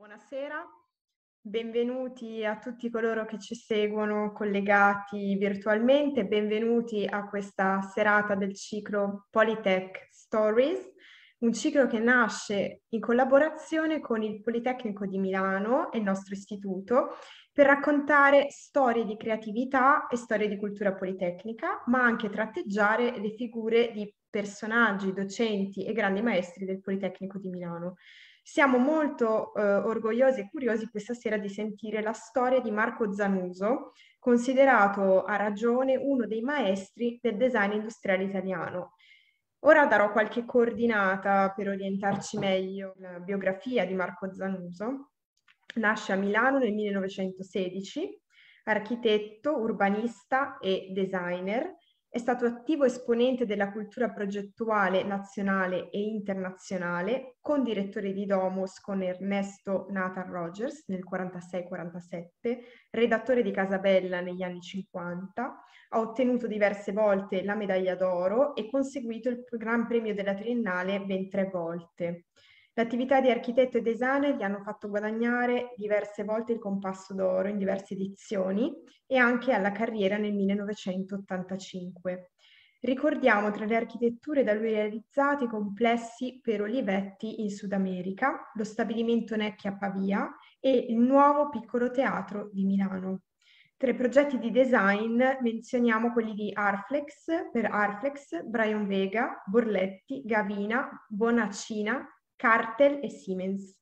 Buonasera, benvenuti a tutti coloro che ci seguono collegati virtualmente, benvenuti a questa serata del ciclo Polytech Stories, un ciclo che nasce in collaborazione con il Politecnico di Milano e il nostro istituto per raccontare storie di creatività e storie di cultura politecnica, ma anche tratteggiare le figure di personaggi, docenti e grandi maestri del Politecnico di Milano. Siamo molto eh, orgogliosi e curiosi questa sera di sentire la storia di Marco Zanuso, considerato a ragione uno dei maestri del design industriale italiano. Ora darò qualche coordinata per orientarci meglio la biografia di Marco Zanuso. Nasce a Milano nel 1916, architetto, urbanista e designer, è stato attivo esponente della cultura progettuale nazionale e internazionale, con direttore di Domus con Ernesto Nathan Rogers nel 46-47, redattore di Casabella negli anni 50, ha ottenuto diverse volte la medaglia d'oro e conseguito il Gran Premio della Triennale ben tre volte. L'attività di architetto e designer gli hanno fatto guadagnare diverse volte il compasso d'oro in diverse edizioni e anche alla carriera nel 1985. Ricordiamo tra le architetture da lui realizzate i complessi per Olivetti in Sud America, lo stabilimento Necchi a Pavia e il nuovo piccolo teatro di Milano. Tra i progetti di design menzioniamo quelli di Arflex, per Arflex, Brian Vega, Borletti, Gavina, Bonaccina, Cartel e Siemens.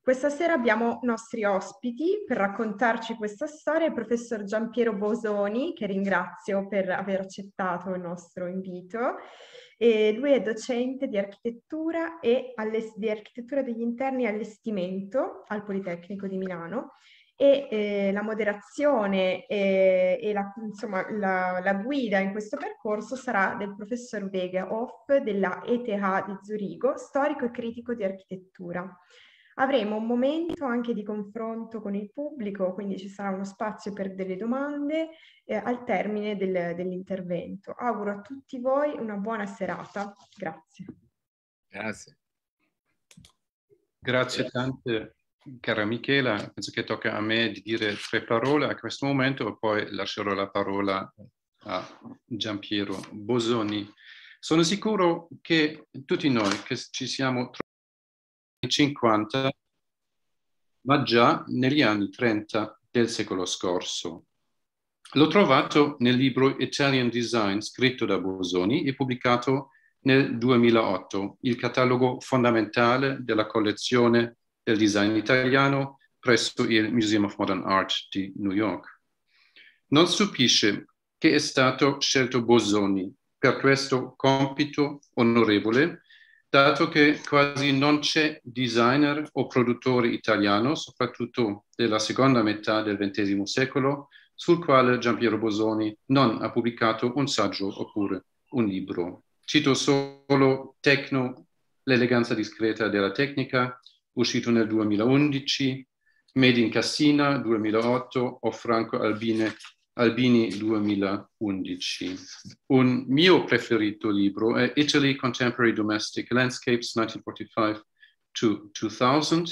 Questa sera abbiamo nostri ospiti per raccontarci questa storia il professor Giampiero Bosoni, che ringrazio per aver accettato il nostro invito. E lui è docente di architettura e di architettura degli interni e allestimento al Politecnico di Milano e eh, la moderazione e, eh, e la, insomma, la, la, guida in questo percorso sarà del professor Wege Hoff della ETH di Zurigo, storico e critico di architettura. Avremo un momento anche di confronto con il pubblico, quindi ci sarà uno spazio per delle domande eh, al termine del, dell'intervento. Auguro a tutti voi una buona serata. Grazie. Grazie. Grazie tante cara Michela, penso che tocca a me di dire tre parole a questo momento e poi lascerò la parola a Giampiero Bosoni. Sono sicuro che tutti noi che ci siamo trovati negli anni 50, ma già negli anni 30 del secolo scorso. L'ho trovato nel libro Italian Design scritto da Bosoni e pubblicato nel 2008, il catalogo fondamentale della collezione del design italiano presso il Museum of Modern Art di New York. Non stupisce che è stato scelto Bosoni per questo compito onorevole, dato che quasi non c'è designer o produttore italiano, soprattutto della seconda metà del XX secolo, sul quale Giampiero Bosoni non ha pubblicato un saggio oppure un libro. Cito solo Tecno, l'eleganza discreta della tecnica, uscito nel 2011, Made in Cassina 2008 o Franco Albine, Albini 2011. Un mio preferito libro è Italy Contemporary Domestic Landscapes 1945 2000,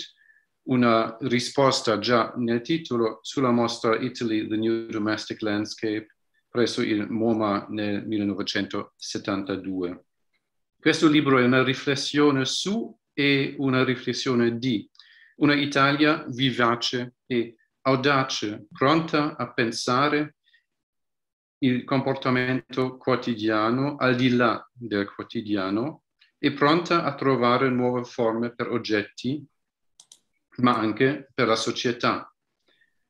una risposta già nel titolo sulla mostra Italy, the New Domestic Landscape presso il MoMA nel 1972. Questo libro è una riflessione su e una riflessione di una Italia vivace e audace, pronta a pensare il comportamento quotidiano al di là del quotidiano e pronta a trovare nuove forme per oggetti, ma anche per la società.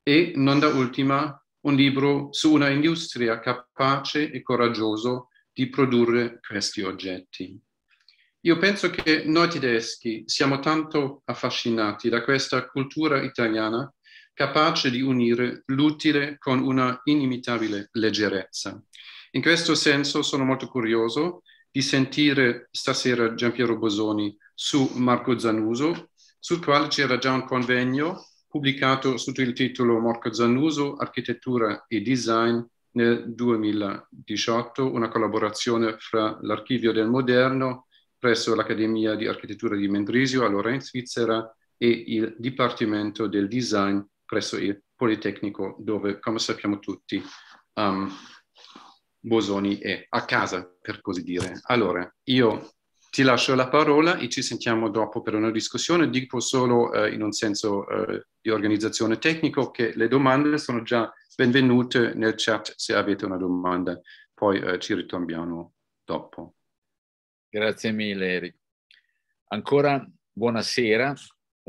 E non da ultima un libro su una industria capace e coraggioso di produrre questi oggetti. Io penso che noi tedeschi siamo tanto affascinati da questa cultura italiana capace di unire l'utile con una inimitabile leggerezza. In questo senso sono molto curioso di sentire stasera Giampiero Bosoni su Marco Zanuso, sul quale c'era già un convegno pubblicato sotto il titolo Marco Zanuso, architettura e design nel 2018, una collaborazione fra l'Archivio del Moderno presso l'Accademia di Architettura di Mendrisio a Lorenz, Svizzera, e il Dipartimento del Design presso il Politecnico, dove, come sappiamo tutti, um, Bosoni è a casa, per così dire. Allora, io ti lascio la parola e ci sentiamo dopo per una discussione. Dico solo eh, in un senso eh, di organizzazione tecnico che le domande sono già benvenute nel chat se avete una domanda, poi eh, ci ritorniamo dopo. Grazie mille Eric. Ancora buonasera,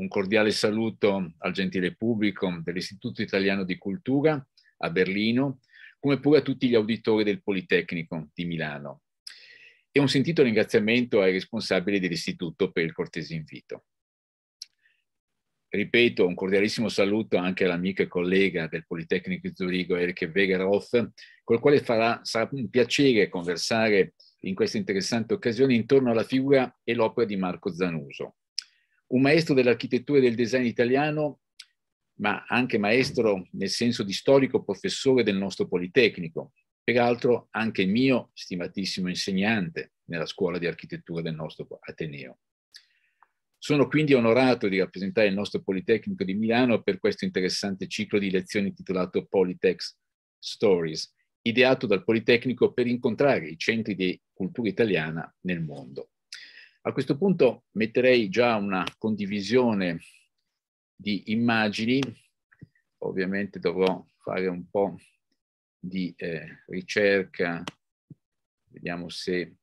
un cordiale saluto al gentile pubblico dell'Istituto Italiano di Cultura a Berlino, come pure a tutti gli auditori del Politecnico di Milano. E un sentito ringraziamento ai responsabili dell'Istituto per il cortese invito. Ripeto, un cordialissimo saluto anche all'amico e collega del Politecnico di Zurigo, Erich Wegerhoff, col quale farà, sarà un piacere conversare in questa interessante occasione intorno alla figura e l'opera di Marco Zanuso, un maestro dell'architettura e del design italiano, ma anche maestro nel senso di storico professore del nostro Politecnico, peraltro anche mio stimatissimo insegnante nella scuola di architettura del nostro Ateneo. Sono quindi onorato di rappresentare il nostro Politecnico di Milano per questo interessante ciclo di lezioni intitolato Politex Stories, ideato dal Politecnico per incontrare i centri di cultura italiana nel mondo. A questo punto metterei già una condivisione di immagini, ovviamente dovrò fare un po' di eh, ricerca, vediamo se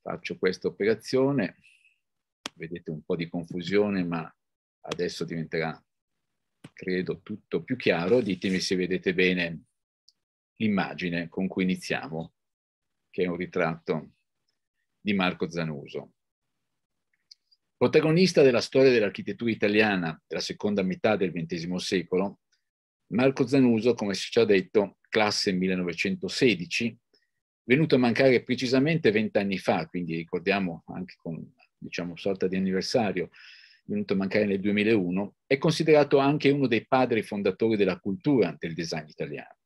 faccio questa operazione, vedete un po' di confusione ma adesso diventerà credo tutto più chiaro, ditemi se vedete bene l'immagine con cui iniziamo, che è un ritratto di Marco Zanuso. Protagonista della storia dell'architettura italiana della seconda metà del XX secolo, Marco Zanuso, come si è già detto, classe 1916, venuto a mancare precisamente vent'anni fa, quindi ricordiamo anche con diciamo sorta di anniversario, venuto a mancare nel 2001, è considerato anche uno dei padri fondatori della cultura del design italiano.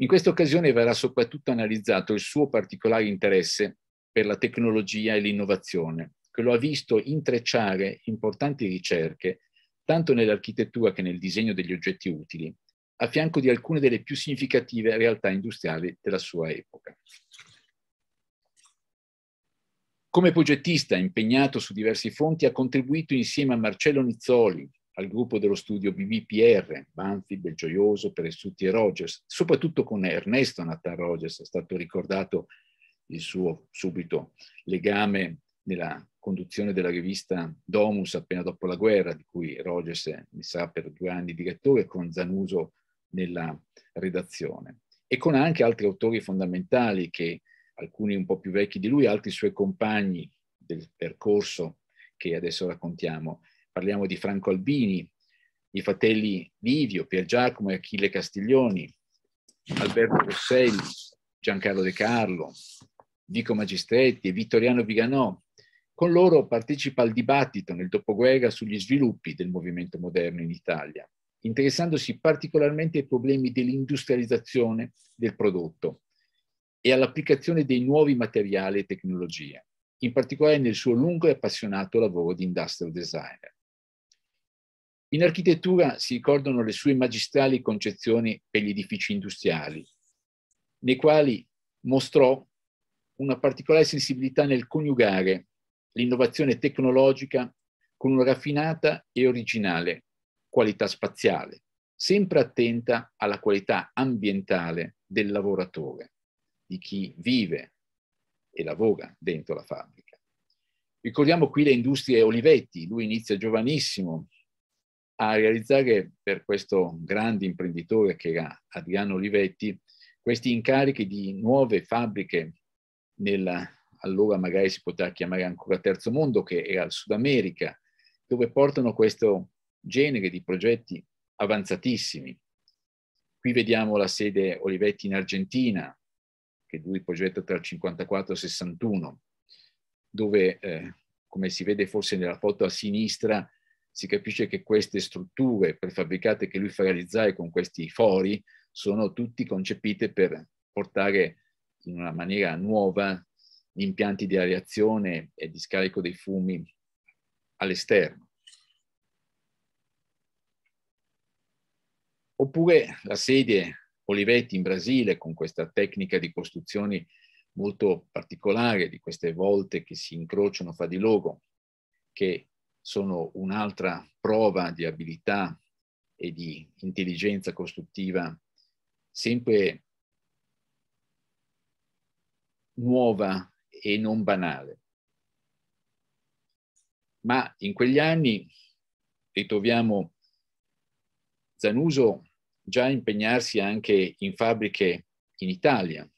In questa occasione verrà soprattutto analizzato il suo particolare interesse per la tecnologia e l'innovazione, che lo ha visto intrecciare importanti ricerche tanto nell'architettura che nel disegno degli oggetti utili, a fianco di alcune delle più significative realtà industriali della sua epoca. Come progettista impegnato su diversi fronti ha contribuito insieme a Marcello Nizzoli, al gruppo dello studio BBPR, Banfi, Belgioioso, Peressuti e Rogers, soprattutto con Ernesto Nathan Rogers, è stato ricordato il suo subito legame nella conduzione della rivista Domus appena dopo la guerra, di cui Rogers mi sa per due anni direttore, con Zanuso nella redazione, e con anche altri autori fondamentali che alcuni un po' più vecchi di lui, altri suoi compagni del percorso che adesso raccontiamo, parliamo di Franco Albini, i fratelli Livio, Pier Giacomo e Achille Castiglioni, Alberto Rosselli, Giancarlo De Carlo, Vico Magistretti e Vittoriano Viganò. Con loro partecipa al dibattito nel dopoguerra sugli sviluppi del movimento moderno in Italia, interessandosi particolarmente ai problemi dell'industrializzazione del prodotto e all'applicazione dei nuovi materiali e tecnologie, in particolare nel suo lungo e appassionato lavoro di industrial designer. In architettura si ricordano le sue magistrali concezioni per gli edifici industriali, nei quali mostrò una particolare sensibilità nel coniugare l'innovazione tecnologica con una raffinata e originale qualità spaziale, sempre attenta alla qualità ambientale del lavoratore, di chi vive e lavora dentro la fabbrica. Ricordiamo qui le industrie Olivetti, lui inizia giovanissimo a realizzare per questo grande imprenditore che era Adriano Olivetti questi incarichi di nuove fabbriche nella allora magari si potrà chiamare ancora terzo mondo, che era il Sud America, dove portano questo genere di progetti avanzatissimi. Qui vediamo la sede Olivetti in Argentina, che lui progetta tra il 54 e il 61, dove, eh, come si vede forse nella foto a sinistra, si capisce che queste strutture prefabbricate che lui fa realizzare con questi fori sono tutti concepite per portare in una maniera nuova gli impianti di areazione e di scarico dei fumi all'esterno. Oppure la sedia Olivetti in Brasile con questa tecnica di costruzioni molto particolare di queste volte che si incrociano fra di loro, che sono un'altra prova di abilità e di intelligenza costruttiva sempre nuova e non banale. Ma in quegli anni ritroviamo Zanuso già impegnarsi anche in fabbriche in Italia,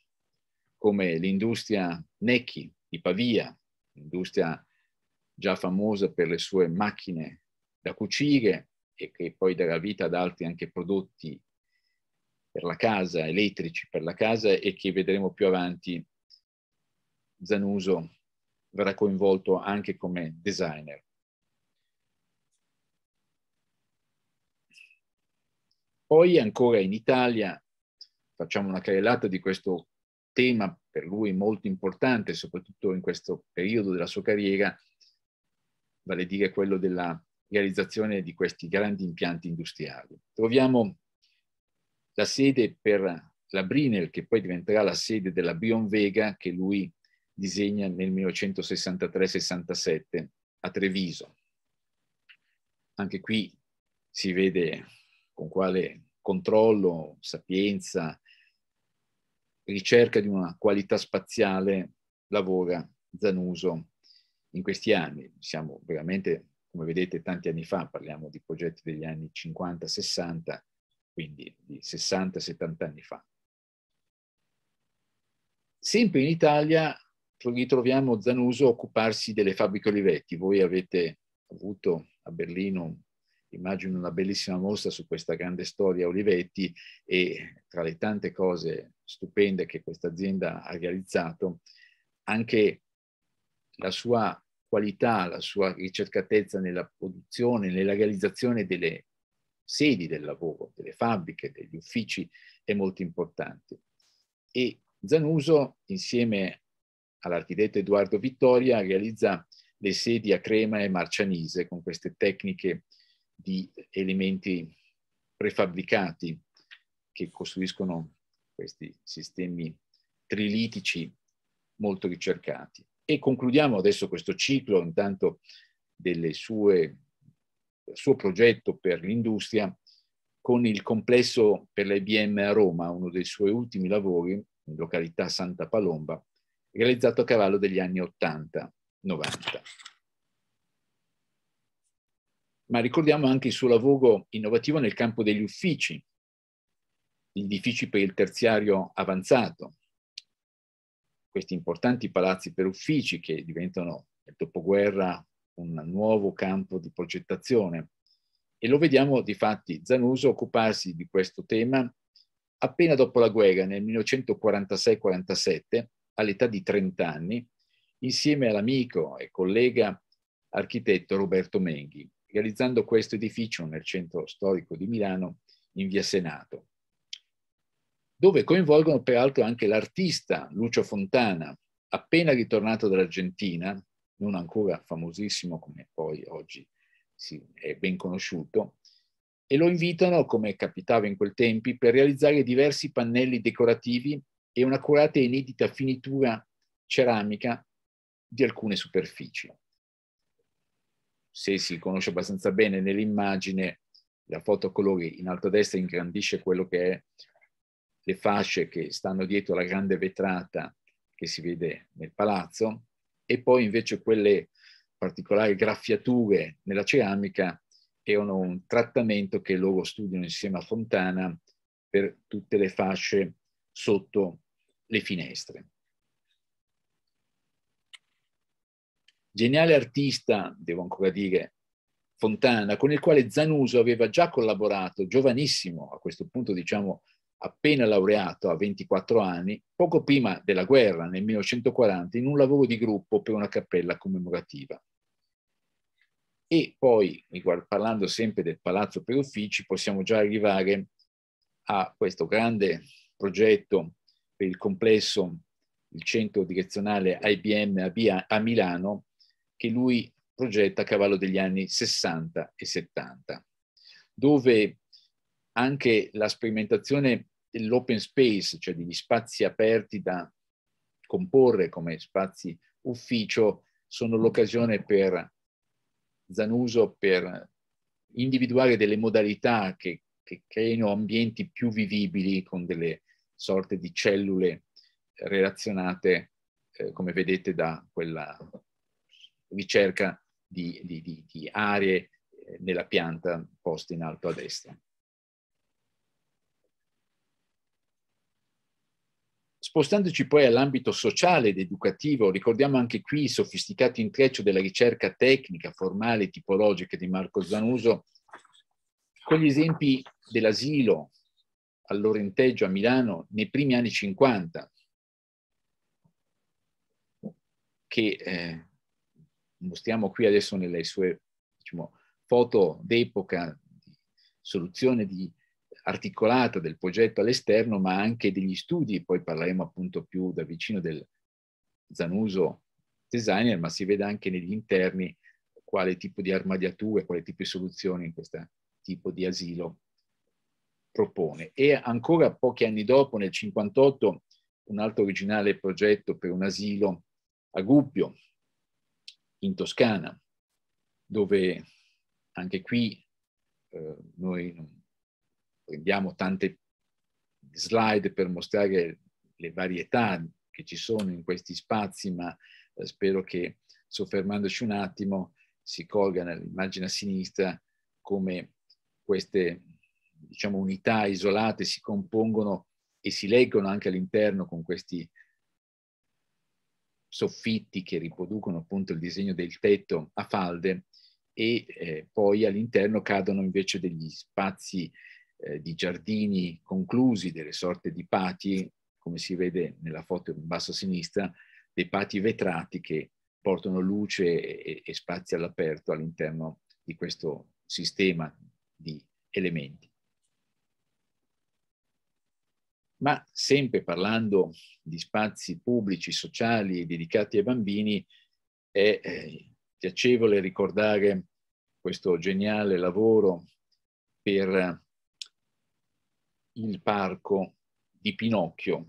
come l'industria Necchi di Pavia, l'industria già famosa per le sue macchine da cucire e che poi darà vita ad altri anche prodotti per la casa, elettrici per la casa e che vedremo più avanti. Zanuso verrà coinvolto anche come designer. Poi ancora in Italia facciamo una carrellata di questo tema per lui molto importante, soprattutto in questo periodo della sua carriera, vale a dire quello della realizzazione di questi grandi impianti industriali. Troviamo la sede per la Brinel, che poi diventerà la sede della Brion Vega, che lui disegna nel 1963-67 a Treviso. Anche qui si vede con quale controllo, sapienza, ricerca di una qualità spaziale lavora Zanuso in questi anni, siamo veramente, come vedete, tanti anni fa, parliamo di progetti degli anni 50-60, quindi di 60-70 anni fa. Sempre in Italia ritroviamo Zanuso a occuparsi delle fabbriche Olivetti. Voi avete avuto a Berlino, immagino, una bellissima mostra su questa grande storia Olivetti e tra le tante cose stupende che questa azienda ha realizzato, anche la sua qualità, la sua ricercatezza nella produzione, nella realizzazione delle sedi del lavoro, delle fabbriche, degli uffici è molto importante. E Zanuso, insieme all'architetto Edoardo Vittoria, realizza le sedi a Crema e Marcianise con queste tecniche di elementi prefabbricati che costruiscono questi sistemi trilitici molto ricercati. E concludiamo adesso questo ciclo intanto del suo progetto per l'industria con il complesso per l'IBM a Roma, uno dei suoi ultimi lavori, in località Santa Palomba, realizzato a cavallo degli anni 80-90. Ma ricordiamo anche il suo lavoro innovativo nel campo degli uffici, gli edifici per il terziario avanzato, questi importanti palazzi per uffici che diventano nel dopoguerra un nuovo campo di progettazione. E lo vediamo di fatti Zanuso occuparsi di questo tema appena dopo la guerra, nel 1946-47, all'età di 30 anni, insieme all'amico e collega architetto Roberto Menghi, realizzando questo edificio nel centro storico di Milano in via Senato dove coinvolgono peraltro anche l'artista Lucio Fontana, appena ritornato dall'Argentina, non ancora famosissimo come poi oggi sì, è ben conosciuto, e lo invitano, come capitava in quel tempi, per realizzare diversi pannelli decorativi e un'accurata e inedita finitura ceramica di alcune superfici. Se si conosce abbastanza bene nell'immagine, la foto a colori in alto a destra ingrandisce quello che è le fasce che stanno dietro la grande vetrata che si vede nel palazzo e poi invece quelle particolari graffiature nella ceramica erano un trattamento che loro studiano insieme a Fontana per tutte le fasce sotto le finestre. Geniale artista, devo ancora dire, Fontana, con il quale Zanuso aveva già collaborato, giovanissimo, a questo punto diciamo appena laureato a 24 anni, poco prima della guerra, nel 1940, in un lavoro di gruppo per una cappella commemorativa. E poi, parlando sempre del Palazzo per Uffici, possiamo già arrivare a questo grande progetto per il complesso, il centro direzionale IBM a Milano, che lui progetta a cavallo degli anni 60 e 70, dove anche la sperimentazione dell'open space, cioè degli spazi aperti da comporre come spazi ufficio, sono l'occasione per Zanuso per individuare delle modalità che, che creino ambienti più vivibili con delle sorte di cellule relazionate, eh, come vedete, da quella ricerca di, di, di, di aree eh, nella pianta posta in alto a destra. Spostandoci poi all'ambito sociale ed educativo, ricordiamo anche qui il sofisticato intreccio della ricerca tecnica, formale e tipologica di Marco Zanuso con gli esempi dell'asilo al Lorenteggio a Milano nei primi anni 50, che eh, mostriamo qui adesso nelle sue diciamo, foto d'epoca, di soluzione di articolata del progetto all'esterno, ma anche degli studi, poi parleremo appunto più da vicino del Zanuso designer, ma si vede anche negli interni quale tipo di armadiature, quale tipo di soluzioni questo tipo di asilo propone. E ancora pochi anni dopo, nel 1958, un altro originale progetto per un asilo a Gubbio, in Toscana, dove anche qui eh, noi non prendiamo tante slide per mostrare le varietà che ci sono in questi spazi, ma eh, spero che soffermandoci un attimo si colga nell'immagine a sinistra come queste diciamo, unità isolate si compongono e si leggono anche all'interno con questi soffitti che riproducono appunto il disegno del tetto a falde e eh, poi all'interno cadono invece degli spazi eh, di giardini conclusi, delle sorte di pati, come si vede nella foto in basso a sinistra, dei pati vetrati che portano luce e, e spazi all'aperto all'interno di questo sistema di elementi. Ma sempre parlando di spazi pubblici, sociali, e dedicati ai bambini, è eh, piacevole ricordare questo geniale lavoro per il parco di Pinocchio,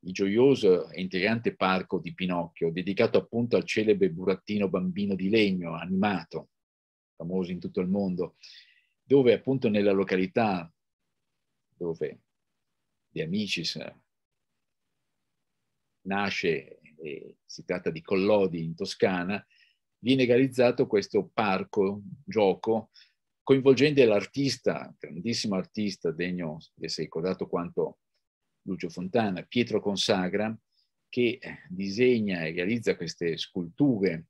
il gioioso e integrante parco di Pinocchio, dedicato appunto al celebre burattino bambino di legno animato, famoso in tutto il mondo, dove appunto nella località dove De Amicis eh, nasce, e si tratta di Collodi in Toscana, viene realizzato questo parco gioco coinvolgendo l'artista, grandissimo artista degno di essere ricordato quanto Lucio Fontana, Pietro Consagra, che eh, disegna e realizza queste sculture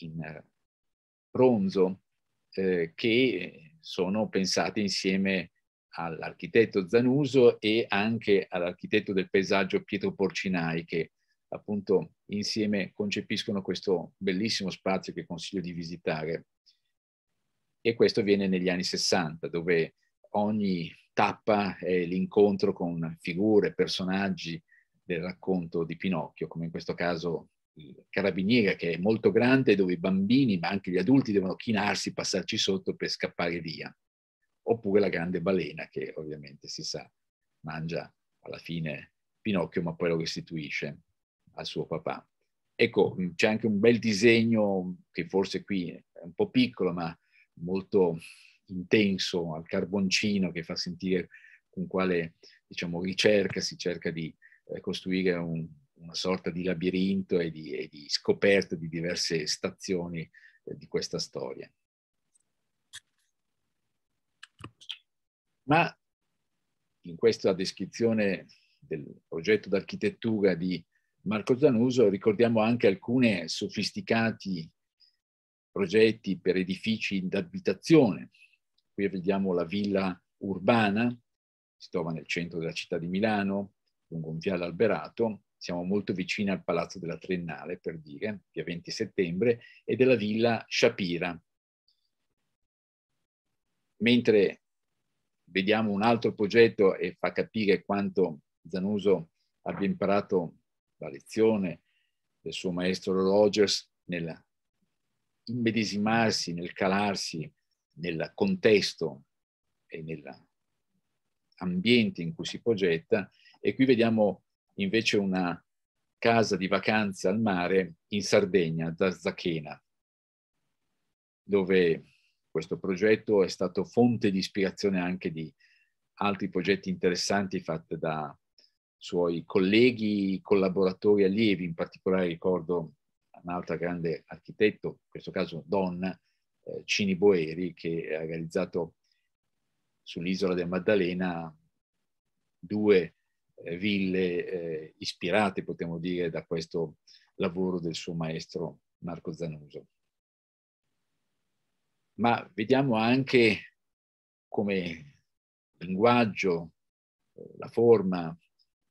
in eh, bronzo eh, che sono pensate insieme all'architetto Zanuso e anche all'architetto del paesaggio Pietro Porcinai che appunto insieme concepiscono questo bellissimo spazio che consiglio di visitare e questo avviene negli anni 60 dove ogni tappa è l'incontro con figure, personaggi del racconto di Pinocchio, come in questo caso il carabiniere che è molto grande dove i bambini ma anche gli adulti devono chinarsi, passarci sotto per scappare via, oppure la grande balena che ovviamente si sa mangia alla fine Pinocchio ma poi lo restituisce al suo papà. Ecco, c'è anche un bel disegno che forse qui è un po' piccolo, ma molto intenso al carboncino che fa sentire con quale diciamo, ricerca si cerca di eh, costruire un, una sorta di labirinto e di, e di scoperta di diverse stazioni eh, di questa storia. Ma in questa descrizione del progetto d'architettura di Marco Zanuso ricordiamo anche alcune sofisticati progetti per edifici d'abitazione. Qui vediamo la villa urbana, si trova nel centro della città di Milano, lungo un viale alberato. Siamo molto vicini al Palazzo della Triennale, per dire, via 20 settembre, e della villa Shapira. Mentre vediamo un altro progetto e fa capire quanto Zanuso abbia imparato la lezione del suo maestro Rogers nella immedesimarsi, nel calarsi nel contesto e nell'ambiente in cui si progetta. E qui vediamo invece una casa di vacanze al mare in Sardegna, da Zachena, dove questo progetto è stato fonte di ispirazione anche di altri progetti interessanti fatti da suoi colleghi, collaboratori, allievi, in particolare ricordo un'altra grande architetto, in questo caso donna, eh, Cini Boeri, che ha realizzato sull'isola del Maddalena due eh, ville eh, ispirate, potremmo dire, da questo lavoro del suo maestro Marco Zanuso. Ma vediamo anche come linguaggio, eh, la forma,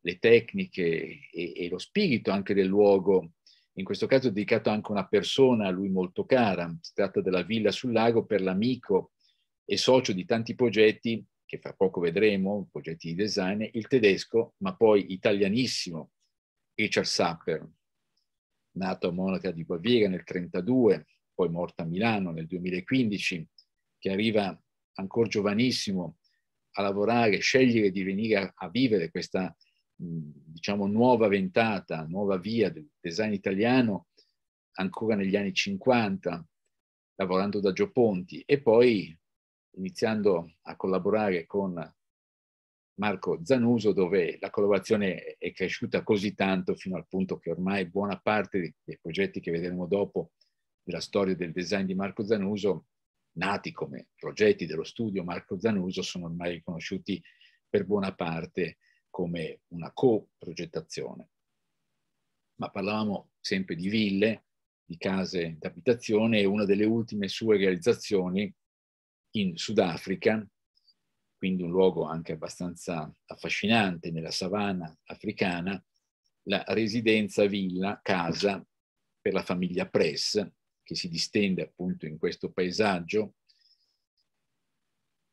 le tecniche e, e lo spirito anche del luogo in questo caso è dedicato anche a una persona a lui molto cara, si tratta della Villa sul Lago per l'amico e socio di tanti progetti, che fra poco vedremo, progetti di design, il tedesco, ma poi italianissimo, Richard Sapper, nato a Monaca di Baviera nel 1932, poi morto a Milano nel 2015, che arriva ancora giovanissimo a lavorare, scegliere di venire a, a vivere questa diciamo, nuova ventata, nuova via del design italiano ancora negli anni 50, lavorando da Gio Ponti e poi iniziando a collaborare con Marco Zanuso, dove la collaborazione è cresciuta così tanto fino al punto che ormai buona parte dei progetti che vedremo dopo della storia del design di Marco Zanuso, nati come progetti dello studio Marco Zanuso, sono ormai riconosciuti per buona parte come una co-progettazione. Ma parlavamo sempre di ville, di case d'abitazione e una delle ultime sue realizzazioni in Sudafrica, quindi un luogo anche abbastanza affascinante nella savana africana, la residenza villa, casa per la famiglia Press, che si distende appunto in questo paesaggio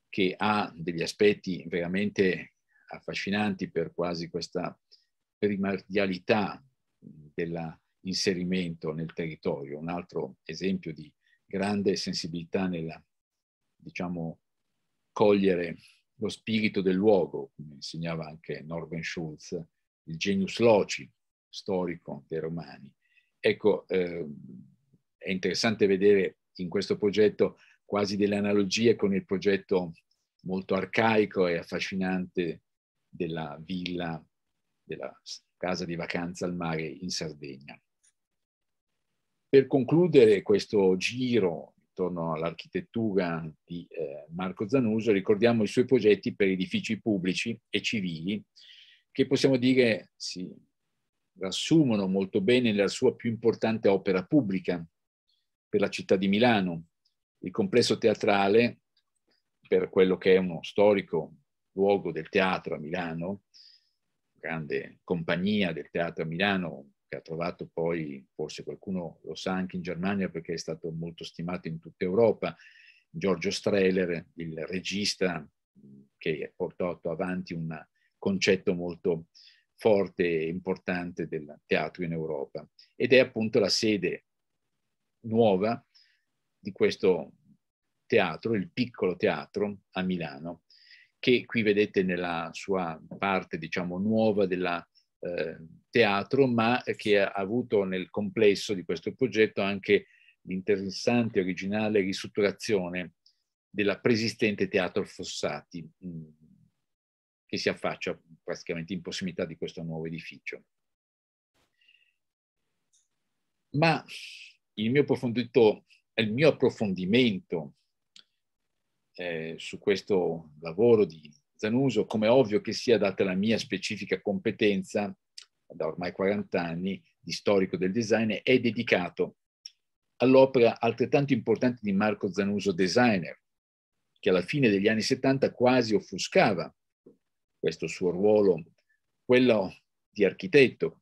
che ha degli aspetti veramente affascinanti per quasi questa primordialità dell'inserimento nel territorio, un altro esempio di grande sensibilità nel, diciamo, cogliere lo spirito del luogo, come insegnava anche Norben Schulz, il genius loci storico dei romani. Ecco, eh, è interessante vedere in questo progetto quasi delle analogie con il progetto molto arcaico e affascinante della villa, della casa di vacanza al mare in Sardegna. Per concludere questo giro intorno all'architettura di eh, Marco Zanuso, ricordiamo i suoi progetti per edifici pubblici e civili, che possiamo dire si riassumono molto bene la sua più importante opera pubblica per la città di Milano, il complesso teatrale, per quello che è uno storico luogo del teatro a Milano, grande compagnia del teatro a Milano, che ha trovato poi, forse qualcuno lo sa anche in Germania perché è stato molto stimato in tutta Europa, Giorgio Strehler, il regista che ha portato avanti un concetto molto forte e importante del teatro in Europa. Ed è appunto la sede nuova di questo teatro, il piccolo teatro a Milano, che qui vedete nella sua parte, diciamo, nuova del eh, teatro, ma che ha avuto nel complesso di questo progetto anche l'interessante e originale ristrutturazione della preesistente Teatro Fossati, mm, che si affaccia praticamente in prossimità di questo nuovo edificio. Ma il mio il mio approfondimento eh, su questo lavoro di Zanuso, come ovvio che sia data la mia specifica competenza da ormai 40 anni di storico del design, è dedicato all'opera altrettanto importante di Marco Zanuso designer, che alla fine degli anni 70 quasi offuscava questo suo ruolo, quello di architetto,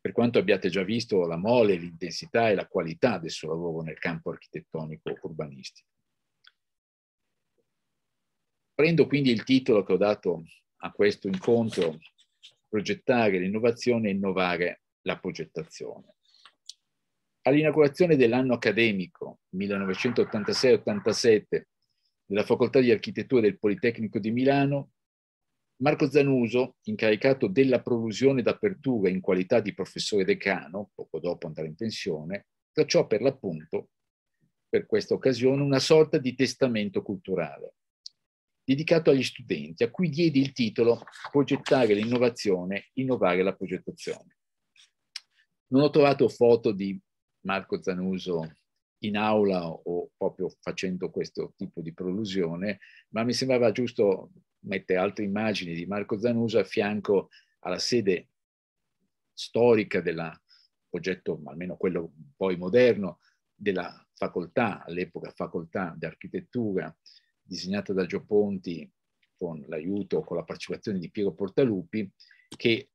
per quanto abbiate già visto la mole, l'intensità e la qualità del suo lavoro nel campo architettonico urbanistico. Prendo quindi il titolo che ho dato a questo incontro, progettare l'innovazione e innovare la progettazione. All'inaugurazione dell'anno accademico 1986-87 della Facoltà di Architettura del Politecnico di Milano, Marco Zanuso, incaricato della profusione d'apertura in qualità di professore decano, poco dopo andare in pensione, tracciò per l'appunto, per questa occasione, una sorta di testamento culturale dedicato agli studenti, a cui diedi il titolo Progettare l'innovazione, innovare la progettazione. Non ho trovato foto di Marco Zanuso in aula o proprio facendo questo tipo di prolusione, ma mi sembrava giusto mettere altre immagini di Marco Zanuso a fianco alla sede storica del progetto, almeno quello poi moderno, della facoltà, all'epoca facoltà di architettura disegnata da Gio Ponti con l'aiuto, con la partecipazione di Piero Portalupi, che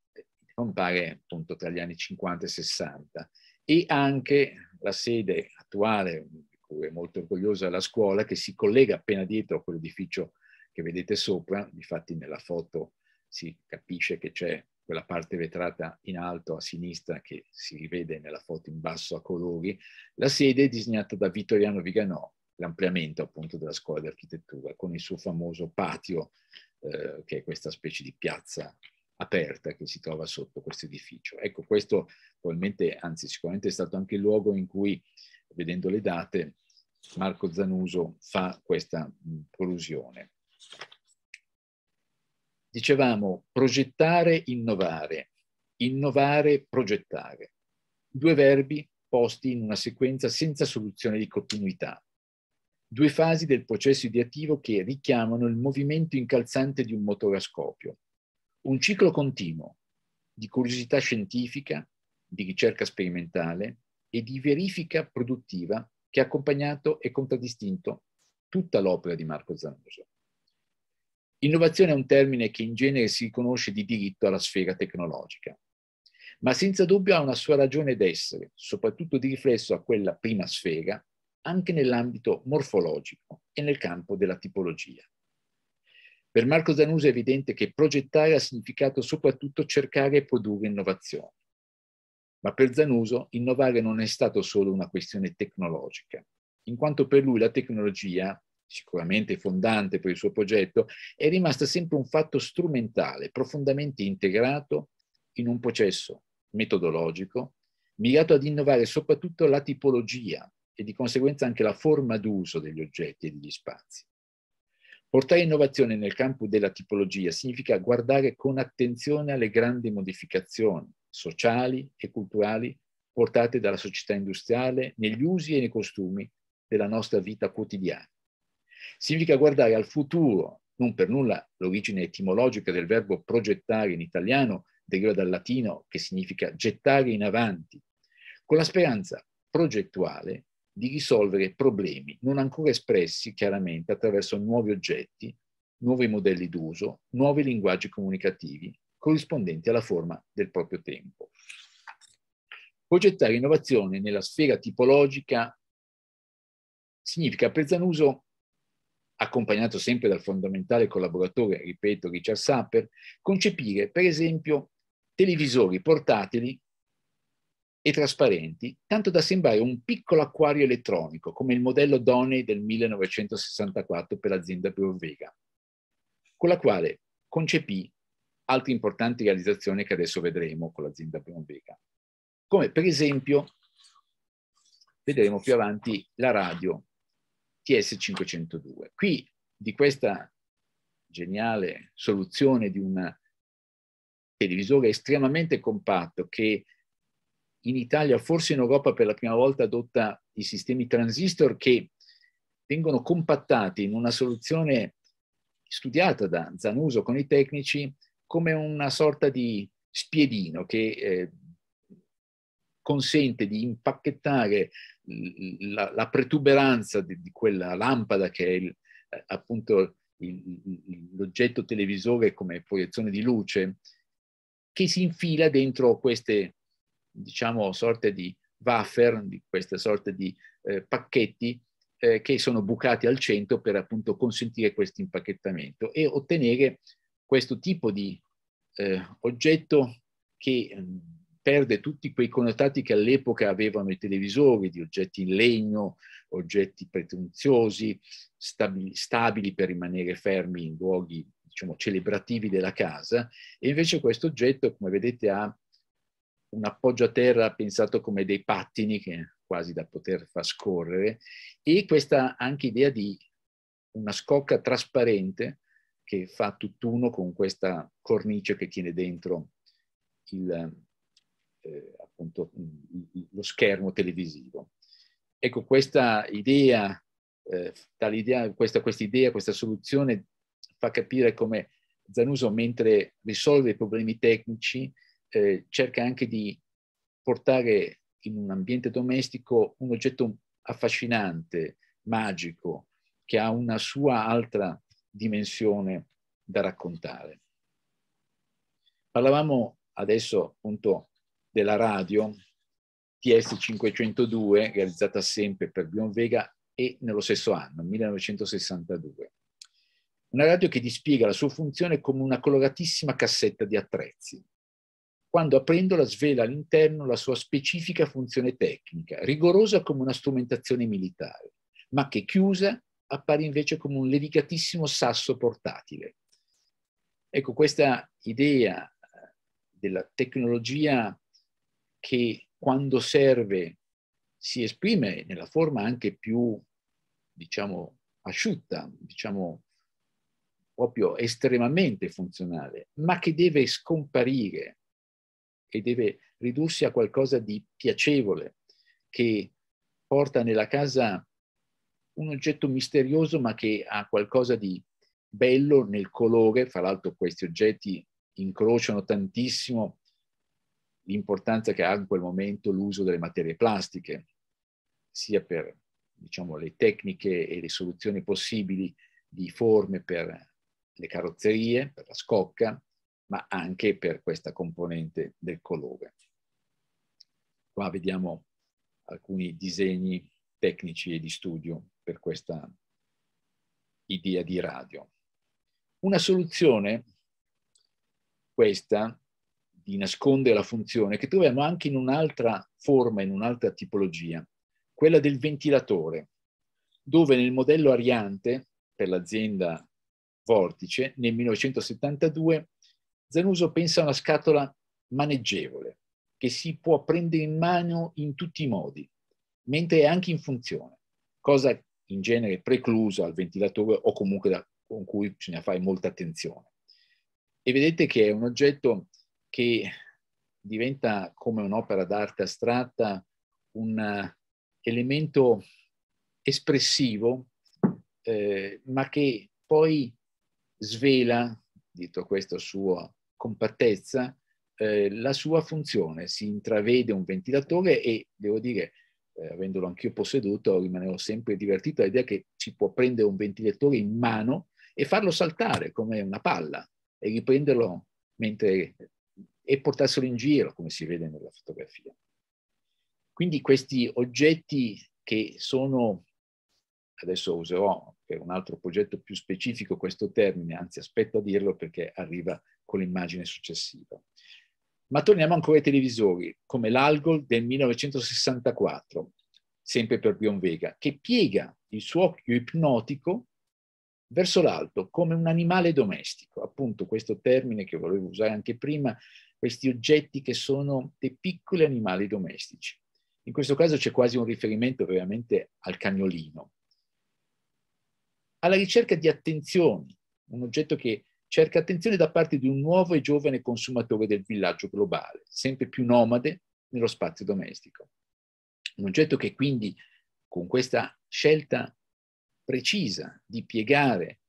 compare appunto tra gli anni 50 e 60 e anche la sede attuale, di cui è molto orgogliosa la scuola, che si collega appena dietro a quell'edificio che vedete sopra, infatti nella foto si capisce che c'è quella parte vetrata in alto a sinistra che si rivede nella foto in basso a colori, la sede è disegnata da Vittoriano Viganò, l'ampliamento appunto della scuola di architettura con il suo famoso patio, eh, che è questa specie di piazza aperta che si trova sotto questo edificio. Ecco, questo probabilmente, anzi sicuramente è stato anche il luogo in cui, vedendo le date, Marco Zanuso fa questa prolusione. Dicevamo progettare, innovare, innovare, progettare. Due verbi posti in una sequenza senza soluzione di continuità, due fasi del processo ideativo che richiamano il movimento incalzante di un motore a scopio. Un ciclo continuo di curiosità scientifica, di ricerca sperimentale e di verifica produttiva che ha accompagnato e contraddistinto tutta l'opera di Marco Zanuso. Innovazione è un termine che in genere si riconosce di diritto alla sfera tecnologica, ma senza dubbio ha una sua ragione d'essere, soprattutto di riflesso a quella prima sfera, anche nell'ambito morfologico e nel campo della tipologia. Per Marco Zanuso è evidente che progettare ha significato soprattutto cercare e produrre innovazioni. Ma per Zanuso innovare non è stato solo una questione tecnologica, in quanto per lui la tecnologia, sicuramente fondante per il suo progetto, è rimasta sempre un fatto strumentale, profondamente integrato in un processo metodologico mirato ad innovare soprattutto la tipologia, e di conseguenza anche la forma d'uso degli oggetti e degli spazi. Portare innovazione nel campo della tipologia significa guardare con attenzione alle grandi modificazioni sociali e culturali portate dalla società industriale negli usi e nei costumi della nostra vita quotidiana. Significa guardare al futuro, non per nulla l'origine etimologica del verbo progettare in italiano deriva dal latino che significa gettare in avanti, con la speranza progettuale di risolvere problemi non ancora espressi chiaramente attraverso nuovi oggetti, nuovi modelli d'uso, nuovi linguaggi comunicativi corrispondenti alla forma del proprio tempo. Progettare innovazione nella sfera tipologica significa per Zanuso, accompagnato sempre dal fondamentale collaboratore, ripeto, Richard Sapper, concepire per esempio televisori portatili e trasparenti, tanto da sembrare un piccolo acquario elettronico, come il modello Doney del 1964 per l'azienda Provvega, con la quale concepì altre importanti realizzazioni che adesso vedremo con l'azienda Provvega, come per esempio, vedremo più avanti, la radio TS502. Qui di questa geniale soluzione di un televisore estremamente compatto che in Italia, forse in Europa per la prima volta, adotta i sistemi transistor che vengono compattati in una soluzione studiata da Zanuso con i tecnici come una sorta di spiedino che eh, consente di impacchettare la, la protuberanza di, di, quella lampada che è il, eh, appunto il, l'oggetto televisore come proiezione di luce che si infila dentro queste diciamo, sorte di wafer, di queste sorte di eh, pacchetti eh, che sono bucati al centro per appunto consentire questo impacchettamento e ottenere questo tipo di eh, oggetto che ehm, perde tutti quei connotati che all'epoca avevano i televisori, di oggetti in legno, oggetti pretunziosi, stabili, stabili per rimanere fermi in luoghi diciamo, celebrativi della casa, e invece questo oggetto, come vedete, ha un appoggio a terra pensato come dei pattini, che quasi da poter far scorrere, e questa anche idea di una scocca trasparente che fa tutt'uno con questa cornice che tiene dentro il, eh, appunto, lo schermo televisivo. Ecco, questa idea, eh, idea questa, questa idea, questa soluzione fa capire come Zanuso, mentre risolve i problemi tecnici, eh, cerca anche di portare in un ambiente domestico un oggetto affascinante, magico, che ha una sua altra dimensione da raccontare. Parlavamo adesso appunto della radio TS502 realizzata sempre per Bion Vega e nello stesso anno, 1962. Una radio che dispiega la sua funzione come una coloratissima cassetta di attrezzi, quando aprendola svela all'interno la sua specifica funzione tecnica, rigorosa come una strumentazione militare, ma che chiusa appare invece come un levigatissimo sasso portatile. Ecco, questa idea eh, della tecnologia che quando serve si esprime nella forma anche più, diciamo, asciutta, diciamo, proprio estremamente funzionale, ma che deve scomparire e deve ridursi a qualcosa di piacevole che porta nella casa un oggetto misterioso ma che ha qualcosa di bello nel colore, fra l'altro questi oggetti incrociano tantissimo l'importanza che ha in quel momento l'uso delle materie plastiche, sia per diciamo, le tecniche e le soluzioni possibili di forme per le carrozzerie, per la scocca, ma anche per questa componente del colore. Qua vediamo alcuni disegni tecnici e di studio per questa idea di radio. Una soluzione, questa, di nascondere la funzione, che troviamo anche in un'altra forma, in un'altra tipologia, quella del ventilatore, dove nel modello Ariante per l'azienda Vortice nel 1972 Zanuso pensa a una scatola maneggevole, che si può prendere in mano in tutti i modi, mentre è anche in funzione, cosa in genere preclusa al ventilatore o comunque da, con cui bisogna fare molta attenzione. E vedete che è un oggetto che diventa come un'opera d'arte astratta un eh, elemento espressivo, eh, ma che poi svela, dietro questo suo compattezza, eh, la sua funzione. Si intravede un ventilatore e, devo dire, eh, avendolo anch'io posseduto, rimanevo sempre divertito all'idea che si può prendere un ventilatore in mano e farlo saltare come una palla e riprenderlo mentre, e portarselo in giro, come si vede nella fotografia. Quindi questi oggetti che sono adesso userò per un altro progetto più specifico questo termine, anzi aspetto a dirlo perché arriva con l'immagine successiva. Ma torniamo ancora ai televisori, come l'Algol del 1964, sempre per Bion Vega, che piega il suo occhio ipnotico verso l'alto come un animale domestico, appunto questo termine che volevo usare anche prima, questi oggetti che sono dei piccoli animali domestici. In questo caso c'è quasi un riferimento veramente al cagnolino, alla ricerca di attenzioni, un oggetto che cerca attenzione da parte di un nuovo e giovane consumatore del villaggio globale, sempre più nomade nello spazio domestico. Un oggetto che quindi con questa scelta precisa di piegare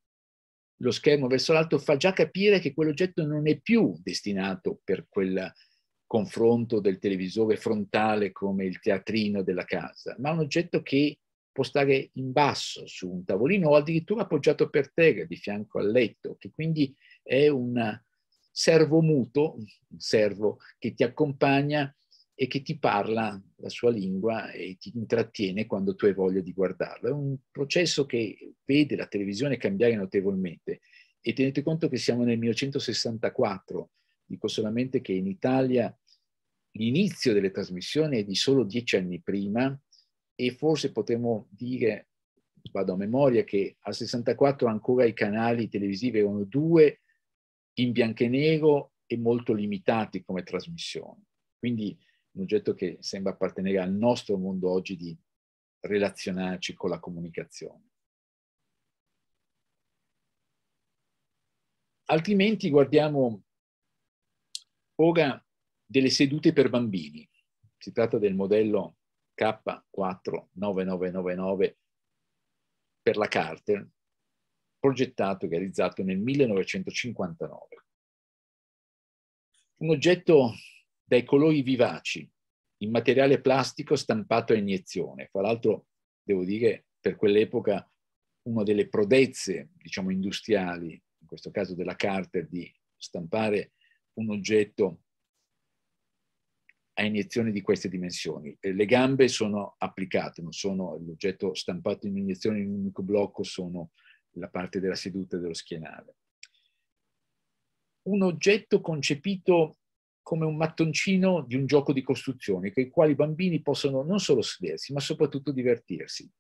lo schermo verso l'alto fa già capire che quell'oggetto non è più destinato per quel confronto del televisore frontale come il teatrino della casa, ma un oggetto che può stare in basso su un tavolino o addirittura appoggiato per terra di fianco al letto, che quindi è un servo muto, un servo che ti accompagna e che ti parla la sua lingua e ti intrattiene quando tu hai voglia di guardarlo. È un processo che vede la televisione cambiare notevolmente e tenete conto che siamo nel 1964, dico solamente che in Italia l'inizio delle trasmissioni è di solo dieci anni prima, e forse potremmo dire, vado a memoria, che al 64 ancora i canali televisivi erano due in bianco e nero e molto limitati come trasmissione. Quindi un oggetto che sembra appartenere al nostro mondo oggi di relazionarci con la comunicazione. Altrimenti guardiamo ora delle sedute per bambini. Si tratta del modello K49999 per la Carter, progettato e realizzato nel 1959. Un oggetto dai colori vivaci, in materiale plastico stampato a iniezione. Fra l'altro, devo dire, per quell'epoca una delle prodezze, diciamo, industriali, in questo caso della Carter, di stampare un oggetto a iniezioni di queste dimensioni. Eh, le gambe sono applicate, non sono l'oggetto stampato in iniezione in un unico blocco, sono la parte della seduta e dello schienale. Un oggetto concepito come un mattoncino di un gioco di costruzione, con il quale i bambini possono non solo sedersi, ma soprattutto divertirsi.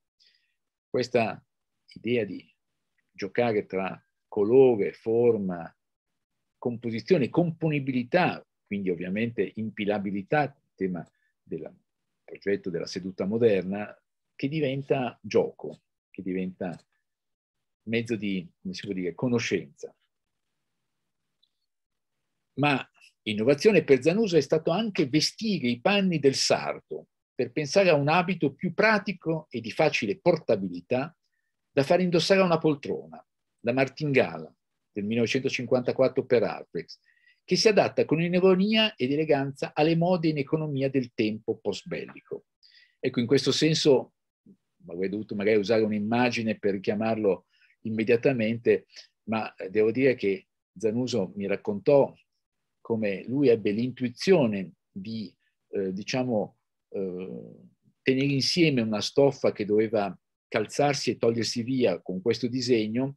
Questa idea di giocare tra colore, forma, composizione, componibilità, quindi ovviamente impilabilità, tema del progetto della seduta moderna, che diventa gioco, che diventa mezzo di, come si può dire, conoscenza. Ma innovazione per Zanuso è stato anche vestire i panni del sarto per pensare a un abito più pratico e di facile portabilità da far indossare a una poltrona, la martingala del 1954 per Arpex, che si adatta con ironia ed eleganza alle mode in economia del tempo postbellico. Ecco, in questo senso avrei dovuto magari usare un'immagine per richiamarlo immediatamente, ma devo dire che Zanuso mi raccontò come lui ebbe l'intuizione di, eh, diciamo, eh, tenere insieme una stoffa che doveva calzarsi e togliersi via con questo disegno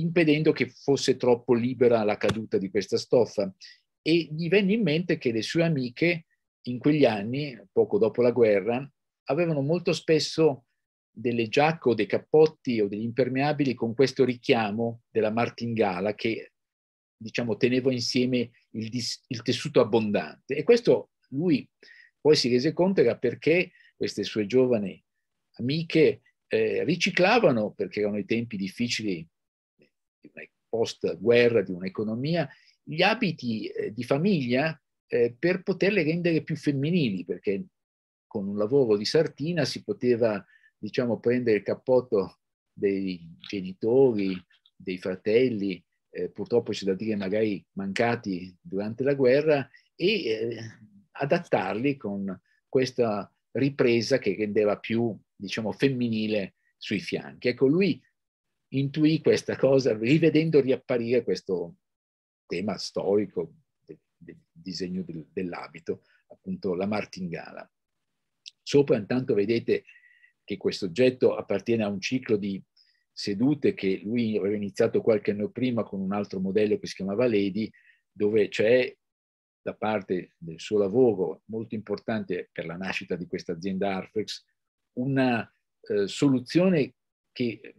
impedendo che fosse troppo libera la caduta di questa stoffa. E gli venne in mente che le sue amiche in quegli anni, poco dopo la guerra, avevano molto spesso delle giacche o dei cappotti o degli impermeabili con questo richiamo della martingala che diciamo teneva insieme il, dis- il tessuto abbondante e questo lui poi si rese conto era perché queste sue giovani amiche eh, riciclavano perché erano i tempi difficili di una post-guerra, di un'economia, gli abiti eh, di famiglia eh, per poterle rendere più femminili, perché con un lavoro di sartina si poteva, diciamo, prendere il cappotto dei genitori, dei fratelli, eh, purtroppo c'è da dire magari mancati durante la guerra, e eh, adattarli con questa ripresa che rendeva più, diciamo, femminile sui fianchi. Ecco, lui intuì questa cosa rivedendo riapparire questo tema storico del, del disegno del, dell'abito, appunto la martingala. Sopra intanto vedete che questo oggetto appartiene a un ciclo di sedute che lui aveva iniziato qualche anno prima con un altro modello che si chiamava Lady, dove c'è da parte del suo lavoro molto importante per la nascita di questa azienda Arfex una eh, soluzione che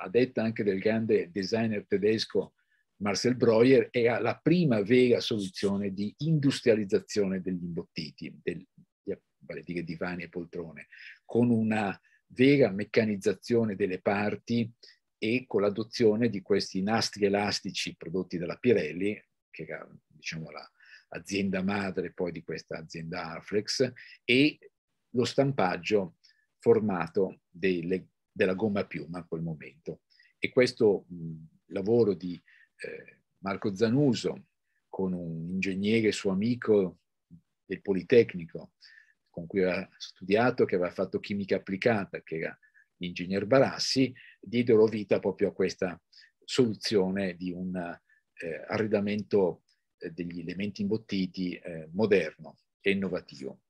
a detta anche del grande designer tedesco Marcel Breuer, era la prima vera soluzione di industrializzazione degli imbottiti, del, vale a dire divani e poltrone, con una vera meccanizzazione delle parti e con l'adozione di questi nastri elastici prodotti dalla Pirelli, che era diciamo, l'azienda madre poi di questa azienda Arflex, e lo stampaggio formato delle della gomma a piuma a quel momento. E questo mh, lavoro di eh, Marco Zanuso con un ingegnere suo amico del Politecnico con cui aveva studiato, che aveva fatto chimica applicata, che era l'ingegner Barassi, diedero vita proprio a questa soluzione di un eh, arredamento eh, degli elementi imbottiti eh, moderno e innovativo.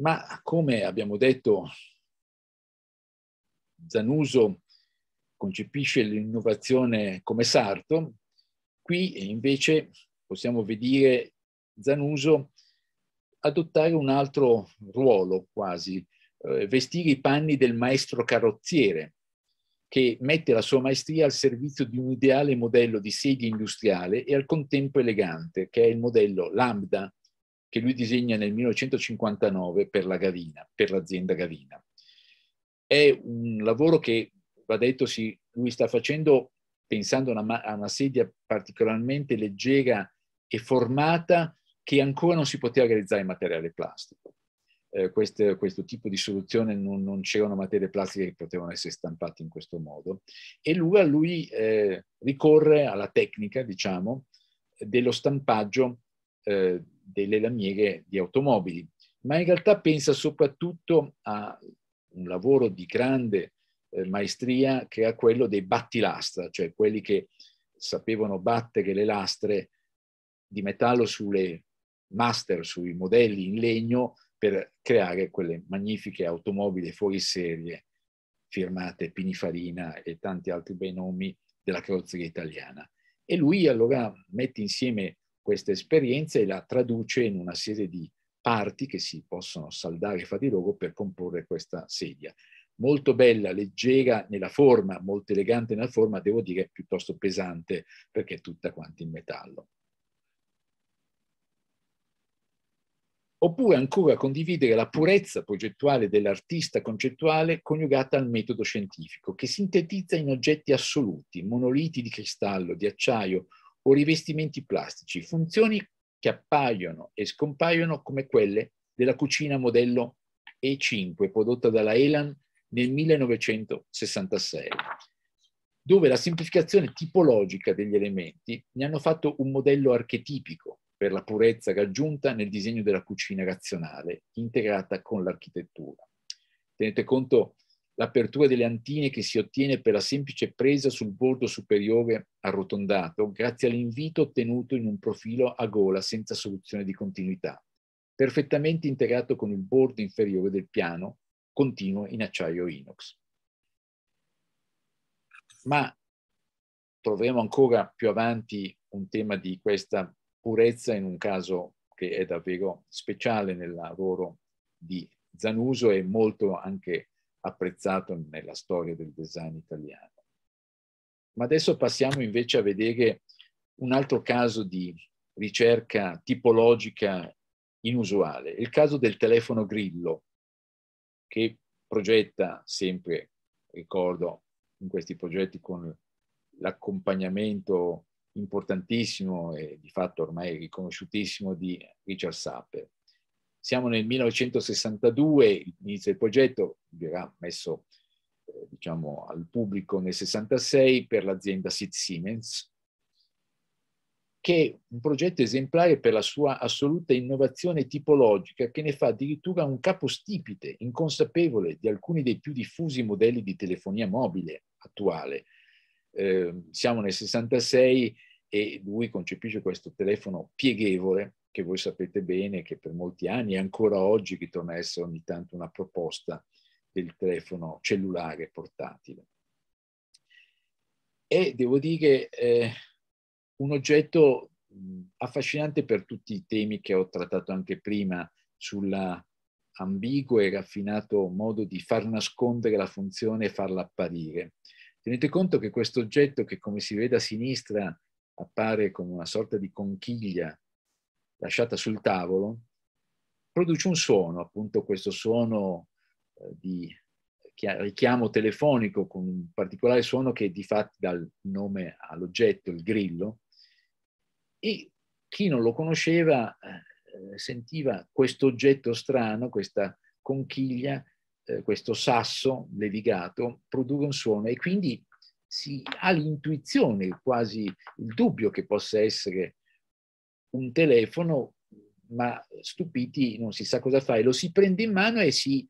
Ma come abbiamo detto, Zanuso concepisce l'innovazione come sarto, qui invece possiamo vedere Zanuso adottare un altro ruolo quasi, eh, vestire i panni del maestro carrozziere, che mette la sua maestria al servizio di un ideale modello di sedia industriale e al contempo elegante, che è il modello Lambda, che lui disegna nel 1959 per la Gavina, per l'azienda Gavina. È un lavoro che, va detto, sì, lui sta facendo pensando a una, a una sedia particolarmente leggera e formata che ancora non si poteva realizzare in materiale plastico. Eh, queste, questo tipo di soluzione non, non c'erano materie plastiche che potevano essere stampate in questo modo e lui, lui eh, ricorre alla tecnica, diciamo, dello stampaggio eh, delle lamiere di automobili, ma in realtà pensa soprattutto a un lavoro di grande eh, maestria che era quello dei battilastra, cioè quelli che sapevano battere le lastre di metallo sulle master, sui modelli in legno per creare quelle magnifiche automobili fuori serie firmate Pinifarina e tanti altri bei nomi della carrozzeria italiana. E lui allora mette insieme questa esperienza e la traduce in una serie di parti che si possono saldare fra di loro per comporre questa sedia. Molto bella, leggera nella forma, molto elegante nella forma, devo dire piuttosto pesante perché è tutta quanta in metallo. Oppure ancora condividere la purezza progettuale dell'artista concettuale coniugata al metodo scientifico, che sintetizza in oggetti assoluti, monoliti di cristallo, di acciaio o rivestimenti plastici, funzioni che appaiono e scompaiono come quelle della cucina modello E5 prodotta dalla Elan nel 1966, dove la semplificazione tipologica degli elementi ne hanno fatto un modello archetipico per la purezza raggiunta nel disegno della cucina razionale, integrata con l'architettura. Tenete conto l'apertura delle antine che si ottiene per la semplice presa sul bordo superiore arrotondato grazie all'invito ottenuto in un profilo a gola senza soluzione di continuità, perfettamente integrato con il bordo inferiore del piano, continuo in acciaio inox. Ma troveremo ancora più avanti un tema di questa purezza in un caso che è davvero speciale nel lavoro di Zanuso e molto anche apprezzato nella storia del design italiano. Ma adesso passiamo invece a vedere un altro caso di ricerca tipologica inusuale, il caso del telefono grillo, che progetta sempre, ricordo, in questi progetti con l'accompagnamento importantissimo e di fatto ormai riconosciutissimo di Richard Sapper. Siamo nel 1962, inizia il progetto, verrà messo eh, diciamo, al pubblico nel 66 per l'azienda Sid Siemens, che è un progetto esemplare per la sua assoluta innovazione tipologica che ne fa addirittura un capostipite inconsapevole di alcuni dei più diffusi modelli di telefonia mobile attuale. Eh, siamo nel 66 e lui concepisce questo telefono pieghevole che voi sapete bene che per molti anni e ancora oggi che torna a essere ogni tanto una proposta del telefono cellulare portatile. È, devo dire, eh, un oggetto affascinante per tutti i temi che ho trattato anche prima sulla ambiguo e raffinato modo di far nascondere la funzione e farla apparire. Tenete conto che questo oggetto che come si vede a sinistra appare come una sorta di conchiglia lasciata sul tavolo, produce un suono, appunto questo suono eh, di richiamo telefonico con un particolare suono che di fatto dà il nome all'oggetto, il grillo, e chi non lo conosceva eh, sentiva questo oggetto strano, questa conchiglia, eh, questo sasso levigato, produce un suono e quindi si ha l'intuizione, quasi il dubbio che possa essere un telefono, ma stupiti non si sa cosa fare, lo si prende in mano e si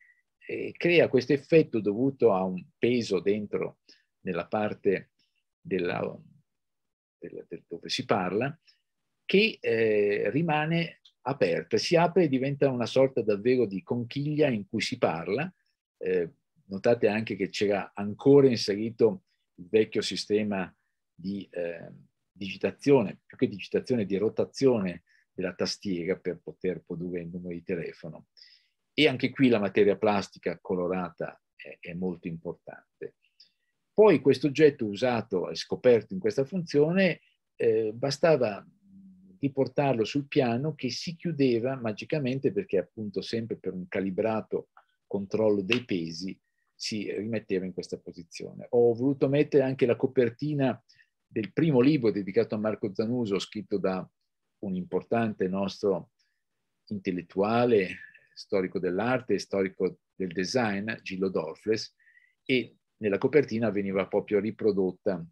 eh, crea questo effetto dovuto a un peso dentro nella parte della, della, del, dove si parla, che eh, rimane aperta, si apre e diventa una sorta davvero di conchiglia in cui si parla. Eh, notate anche che c'era ancora inserito il vecchio sistema di eh, digitazione, più che digitazione, di rotazione della tastiera per poter produrre il numero di telefono. E anche qui la materia plastica colorata è, è molto importante. Poi questo oggetto usato e scoperto in questa funzione eh, bastava riportarlo sul piano che si chiudeva magicamente perché appunto sempre per un calibrato controllo dei pesi si rimetteva in questa posizione. Ho voluto mettere anche la copertina del primo libro dedicato a Marco Zanuso, scritto da un importante nostro intellettuale, storico dell'arte, e storico del design, Gillo Dorfles, e nella copertina veniva proprio riprodotta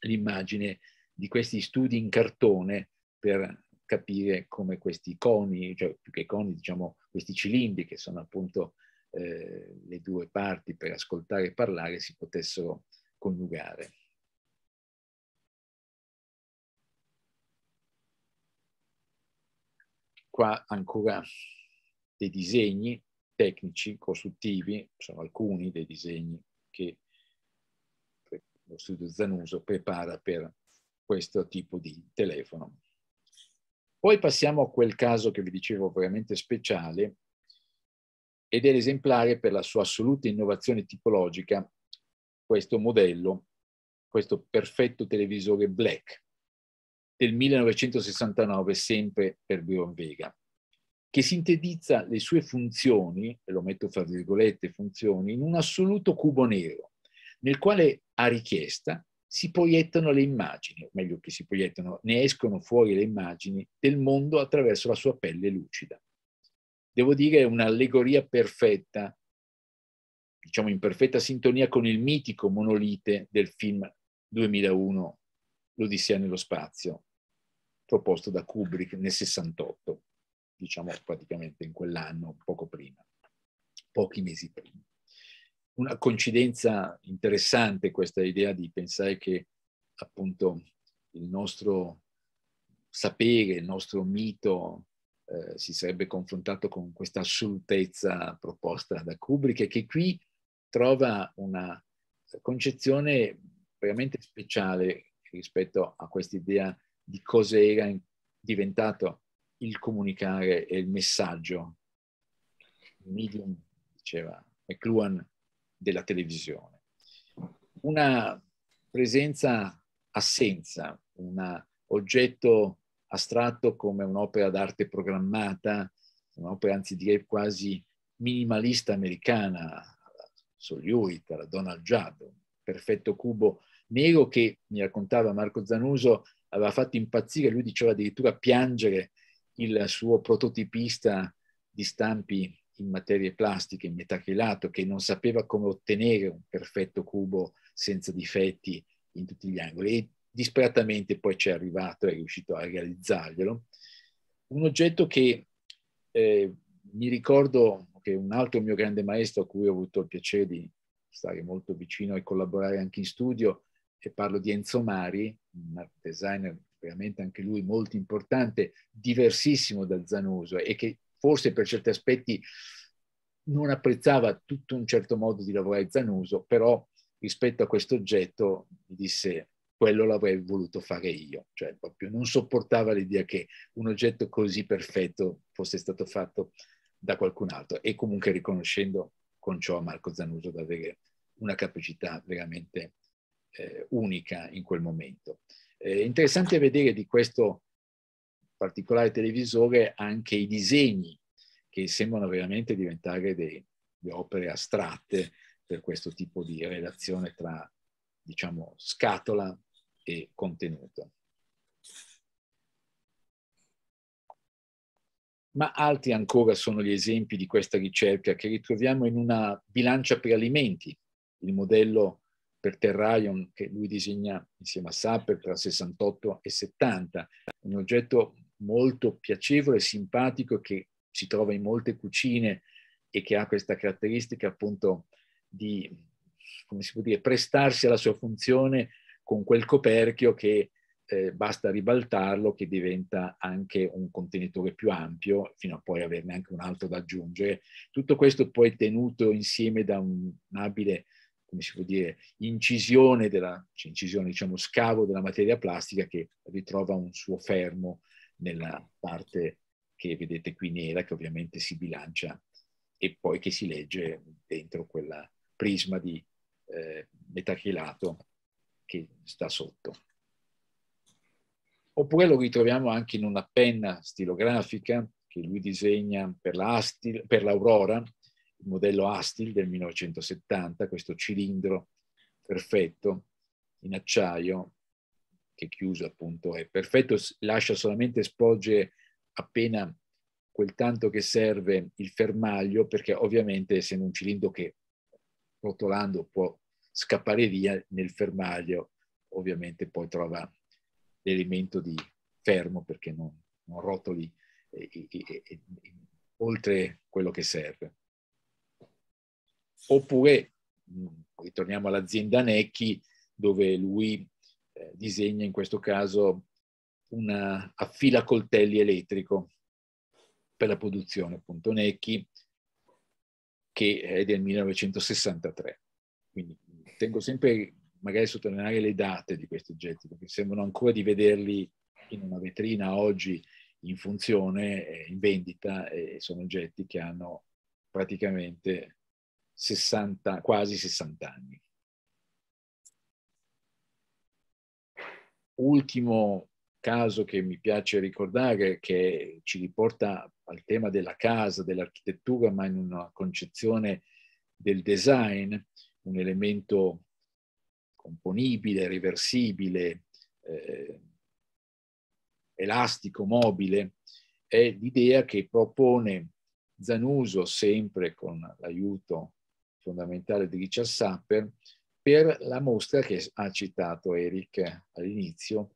l'immagine di questi studi in cartone per capire come questi coni, cioè più che coni, diciamo questi cilindri che sono appunto eh, le due parti per ascoltare e parlare si potessero coniugare. qua ancora dei disegni tecnici, costruttivi, sono alcuni dei disegni che lo studio Zanuso prepara per questo tipo di telefono. Poi passiamo a quel caso che vi dicevo veramente speciale ed è esemplare per la sua assoluta innovazione tipologica questo modello, questo perfetto televisore black del 1969, sempre per Buon Vega, che sintetizza le sue funzioni, e lo metto fra virgolette funzioni, in un assoluto cubo nero, nel quale a richiesta si proiettano le immagini, o meglio che si proiettano, ne escono fuori le immagini del mondo attraverso la sua pelle lucida. Devo dire è un'allegoria perfetta, diciamo in perfetta sintonia con il mitico monolite del film 2001, L'Odissea nello spazio, proposto da Kubrick nel 68, diciamo praticamente in quell'anno, poco prima, pochi mesi prima. Una coincidenza interessante questa idea di pensare che appunto il nostro sapere, il nostro mito eh, si sarebbe confrontato con questa assolutezza proposta da Kubrick e che qui trova una concezione veramente speciale rispetto a quest'idea di cosa era diventato il comunicare e il messaggio il medium, diceva McLuhan, della televisione. Una presenza assenza, un oggetto astratto come un'opera d'arte programmata, un'opera anzi direi quasi minimalista americana, Soliuita, la Donald Judd, un perfetto cubo nero che, mi raccontava Marco Zanuso, aveva fatto impazzire, lui diceva addirittura piangere il suo prototipista di stampi in materie plastiche, in metacrilato, che non sapeva come ottenere un perfetto cubo senza difetti in tutti gli angoli e disperatamente poi ci è arrivato, è riuscito a realizzarglielo. Un oggetto che eh, mi ricordo che un altro mio grande maestro a cui ho avuto il piacere di stare molto vicino e collaborare anche in studio, e parlo di Enzo Mari, un designer veramente anche lui molto importante, diversissimo da Zanuso e che forse per certi aspetti non apprezzava tutto un certo modo di lavorare Zanuso, però rispetto a questo oggetto mi disse quello l'avrei voluto fare io, cioè proprio non sopportava l'idea che un oggetto così perfetto fosse stato fatto da qualcun altro e comunque riconoscendo con ciò a Marco Zanuso di avere una capacità veramente eh, unica in quel momento. È interessante vedere di questo particolare televisore anche i disegni che sembrano veramente diventare delle opere astratte per questo tipo di relazione tra, diciamo, scatola e contenuto. ma altri ancora sono gli esempi di questa ricerca che ritroviamo in una bilancia per alimenti, il modello per Terrarion che lui disegna insieme a Sapper tra 68 e 70, un oggetto molto piacevole, e simpatico che si trova in molte cucine e che ha questa caratteristica appunto di, come si può dire, prestarsi alla sua funzione con quel coperchio che eh, basta ribaltarlo che diventa anche un contenitore più ampio, fino a poi averne anche un altro da aggiungere. Tutto questo poi tenuto insieme da un abile come si può dire, incisione, della, cioè incisione, diciamo scavo della materia plastica che ritrova un suo fermo nella parte che vedete qui nera, che ovviamente si bilancia e poi che si legge dentro quel prisma di eh, metacrilato che sta sotto. Oppure lo ritroviamo anche in una penna stilografica che lui disegna per l'Aurora, la il modello Astil del 1970, questo cilindro perfetto in acciaio che chiuso appunto è perfetto, lascia solamente spogge appena quel tanto che serve il fermaglio perché ovviamente essendo un cilindro che rotolando può scappare via nel fermaglio ovviamente poi trova l'elemento di fermo perché non, non rotoli eh, eh, eh, oltre quello che serve. Oppure, mm, ritorniamo all'azienda Necchi, dove lui eh, disegna in questo caso un coltelli elettrico per la produzione, appunto Necchi, che è del 1963. Quindi tengo sempre magari a sottolineare le date di questi oggetti, perché sembrano ancora di vederli in una vetrina oggi in funzione, eh, in vendita, e sono oggetti che hanno praticamente 60, quasi 60 anni. Ultimo caso che mi piace ricordare, che ci riporta al tema della casa, dell'architettura, ma in una concezione del design, un elemento componibile, reversibile, eh, elastico, mobile, è l'idea che propone Zanuso, sempre con l'aiuto fondamentale di Richard Sapper, per la mostra che ha citato Eric all'inizio,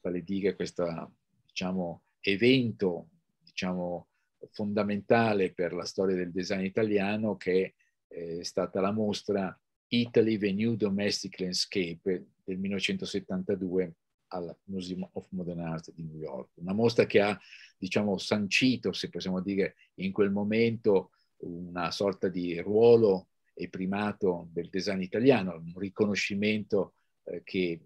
vale dire questo diciamo, evento diciamo, fondamentale per la storia del design italiano che eh, è stata la mostra Italy the New Domestic Landscape del 1972 al Museum of Modern Art di New York. Una mostra che ha, diciamo, sancito, se possiamo dire, in quel momento una sorta di ruolo e primato del design italiano, un riconoscimento eh, che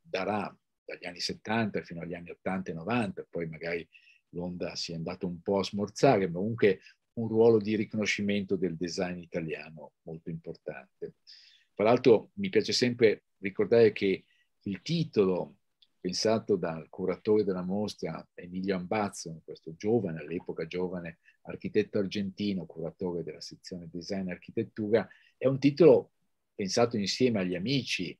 darà dagli anni 70 fino agli anni 80 e 90, poi magari l'onda si è andata un po' a smorzare, ma comunque un ruolo di riconoscimento del design italiano molto importante. Tra l'altro mi piace sempre ricordare che il titolo pensato dal curatore della mostra Emilio Ambazzo, questo giovane, all'epoca giovane architetto argentino, curatore della sezione design e architettura, è un titolo pensato insieme agli amici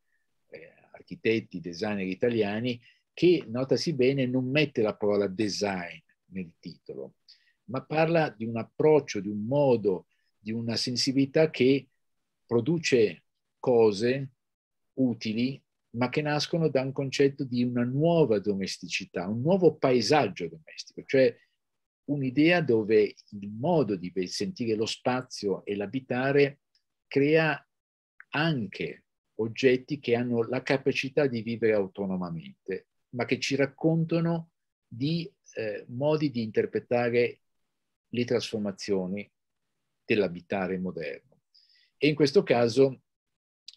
eh, architetti, designer italiani, che, notasi bene, non mette la parola design nel titolo, ma parla di un approccio, di un modo, di una sensibilità che produce cose utili ma che nascono da un concetto di una nuova domesticità, un nuovo paesaggio domestico, cioè un'idea dove il modo di sentire lo spazio e l'abitare crea anche oggetti che hanno la capacità di vivere autonomamente, ma che ci raccontano di eh, modi di interpretare le trasformazioni dell'abitare moderno. E in questo caso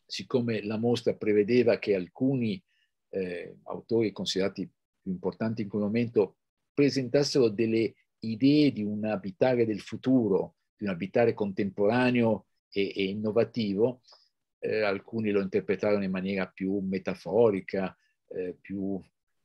siccome la mostra prevedeva che alcuni eh, autori considerati più importanti in quel momento presentassero delle idee di un abitare del futuro, di un abitare contemporaneo e, e innovativo, eh, alcuni lo interpretarono in maniera più metaforica, eh, più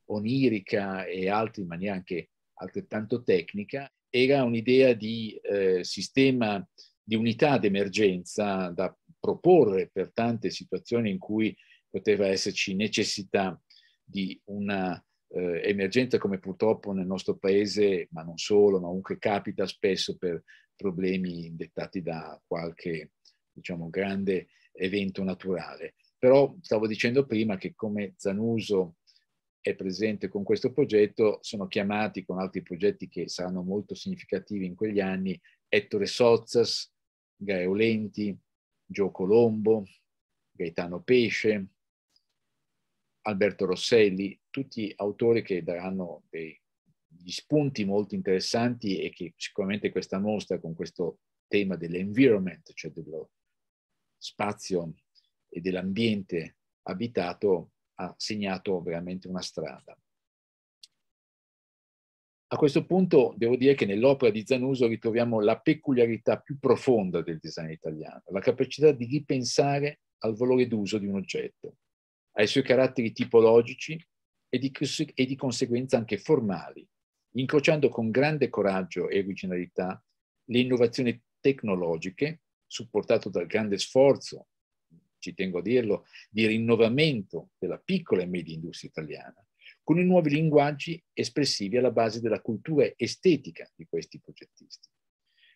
onirica e altri in maniera anche altrettanto tecnica, era un'idea di eh, sistema di unità d'emergenza da proporre per tante situazioni in cui poteva esserci necessità di una eh, emergenza come purtroppo nel nostro paese, ma non solo, ma comunque capita spesso per problemi dettati da qualche diciamo, grande evento naturale. Però stavo dicendo prima che come Zanuso è presente con questo progetto, sono chiamati con altri progetti che saranno molto significativi in quegli anni, Ettore Sozzas, Gaeolenti, Gio Colombo, Gaetano Pesce, Alberto Rosselli, tutti autori che daranno degli spunti molto interessanti e che sicuramente questa mostra con questo tema dell'environment, cioè dello spazio e dell'ambiente abitato, ha segnato veramente una strada. A questo punto devo dire che nell'opera di Zanuso ritroviamo la peculiarità più profonda del design italiano, la capacità di ripensare al valore d'uso di un oggetto, ai suoi caratteri tipologici e di, e di conseguenza anche formali, incrociando con grande coraggio e originalità le innovazioni tecnologiche, supportato dal grande sforzo, ci tengo a dirlo, di rinnovamento della piccola e media industria italiana, con i nuovi linguaggi espressivi alla base della cultura estetica di questi progettisti.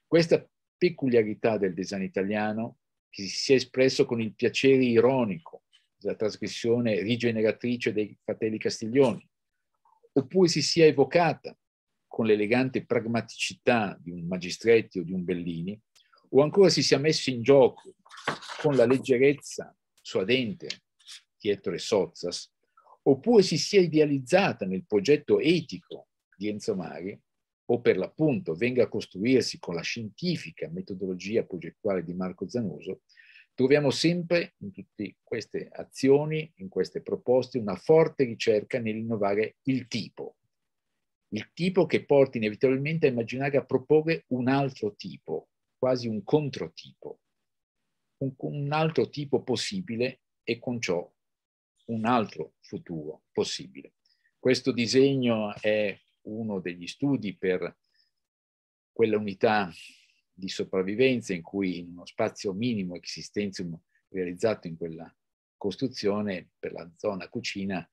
Questa peculiarità del design italiano, che si è espresso con il piacere ironico della trasgressione rigeneratrice dei fratelli Castiglioni, oppure si sia evocata con l'elegante pragmaticità di un Magistretti o di un Bellini, o ancora si sia messo in gioco con la leggerezza suadente di Ettore Sozzas, oppure si sia idealizzata nel progetto etico di Enzo Mari, o per l'appunto venga a costruirsi con la scientifica metodologia progettuale di Marco Zanuso, troviamo sempre in tutte queste azioni, in queste proposte, una forte ricerca nell'innovare il tipo. Il tipo che porti inevitabilmente a immaginare a proporre un altro tipo, quasi un controtipo, un, un altro tipo possibile e con ciò un altro futuro possibile. Questo disegno è uno degli studi per quella unità di sopravvivenza in cui in uno spazio minimo existenzium realizzato in quella costruzione per la zona cucina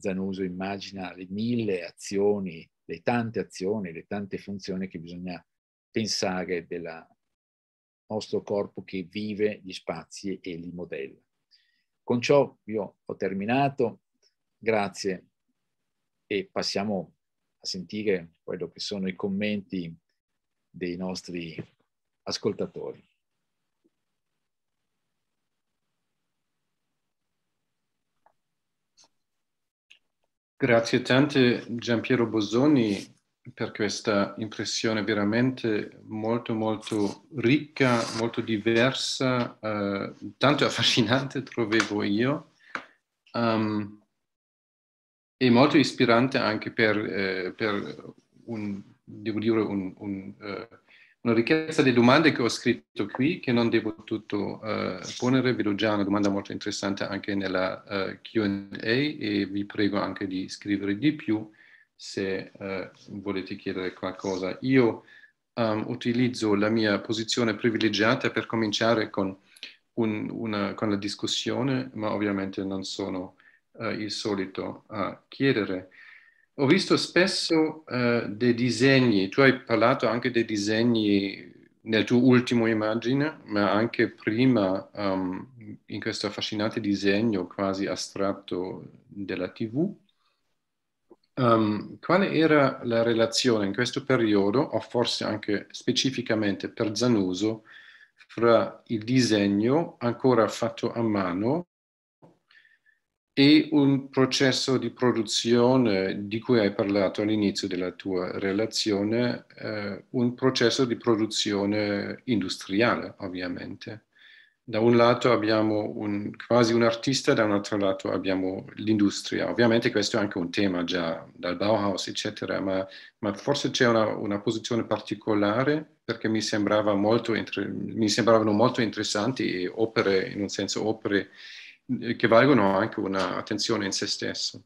Zanuso immagina le mille azioni, le tante azioni, le tante funzioni che bisogna pensare del nostro corpo che vive gli spazi e li modella. Con ciò io ho terminato, grazie e passiamo a sentire quello che sono i commenti dei nostri ascoltatori. Grazie tante Giampiero Bosoni per questa impressione veramente molto molto ricca, molto diversa, eh, tanto affascinante trovevo io um, e molto ispirante anche per, eh, per un, devo dire, un, un, eh, una ricchezza di domande che ho scritto qui che non devo tutto eh, porre, vedo già una domanda molto interessante anche nella uh, eh, Q&A e vi prego anche di scrivere di più se eh, volete chiedere qualcosa. Io um, utilizzo la mia posizione privilegiata per cominciare con, un, una, con la discussione, ma ovviamente non sono uh, il solito a chiedere. Ho visto spesso uh, dei disegni, tu hai parlato anche dei disegni nel tuo ultimo immagine, ma anche prima um, in questo affascinante disegno quasi astratto della TV Um, quale era la relazione in questo periodo, o forse anche specificamente per Zanuso, fra il disegno ancora fatto a mano e un processo di produzione di cui hai parlato all'inizio della tua relazione, eh, un processo di produzione industriale ovviamente da un lato abbiamo un, quasi un artista, da un altro lato abbiamo l'industria. Ovviamente questo è anche un tema già dal Bauhaus, eccetera, ma, ma forse c'è una, una, posizione particolare perché mi, sembrava molto, mi sembravano molto interessanti opere, in un senso opere eh, che valgono anche un'attenzione in se stesso.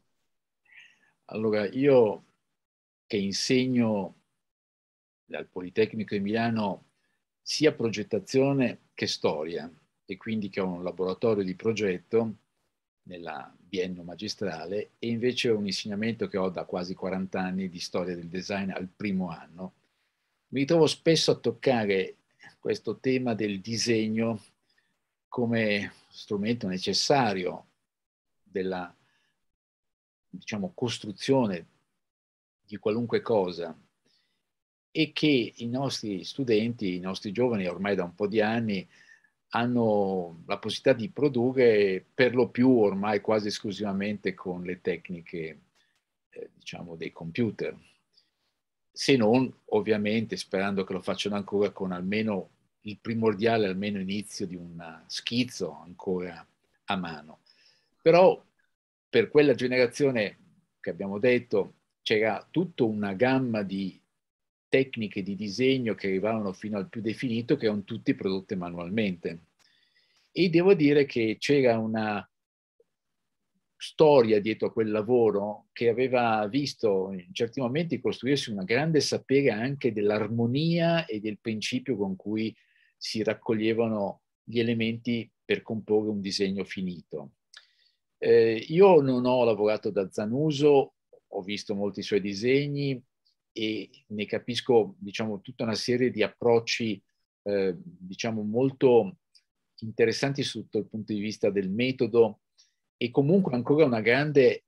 Allora, io che insegno dal Politecnico di Milano sia progettazione che storia, e quindi che ho un laboratorio di progetto nella biennio magistrale e invece un insegnamento che ho da quasi 40 anni di storia del design al primo anno. Mi ritrovo spesso a toccare questo tema del disegno come strumento necessario della diciamo, costruzione di qualunque cosa e che i nostri studenti, i nostri giovani ormai da un po' di anni hanno la possibilità di produrre per lo più ormai quasi esclusivamente con le tecniche eh, diciamo dei computer se non ovviamente sperando che lo facciano ancora con almeno il primordiale almeno inizio di un schizzo ancora a mano però per quella generazione che abbiamo detto c'era tutta una gamma di tecniche di disegno che arrivavano fino al più definito, che erano tutte prodotte manualmente. E devo dire che c'era una storia dietro a quel lavoro che aveva visto in certi momenti costruirsi una grande sapere anche dell'armonia e del principio con cui si raccoglievano gli elementi per comporre un disegno finito. Eh, io non ho lavorato da Zanuso, ho visto molti suoi disegni, e ne capisco diciamo, tutta una serie di approcci eh, diciamo, molto interessanti sotto il punto di vista del metodo e comunque ancora una grande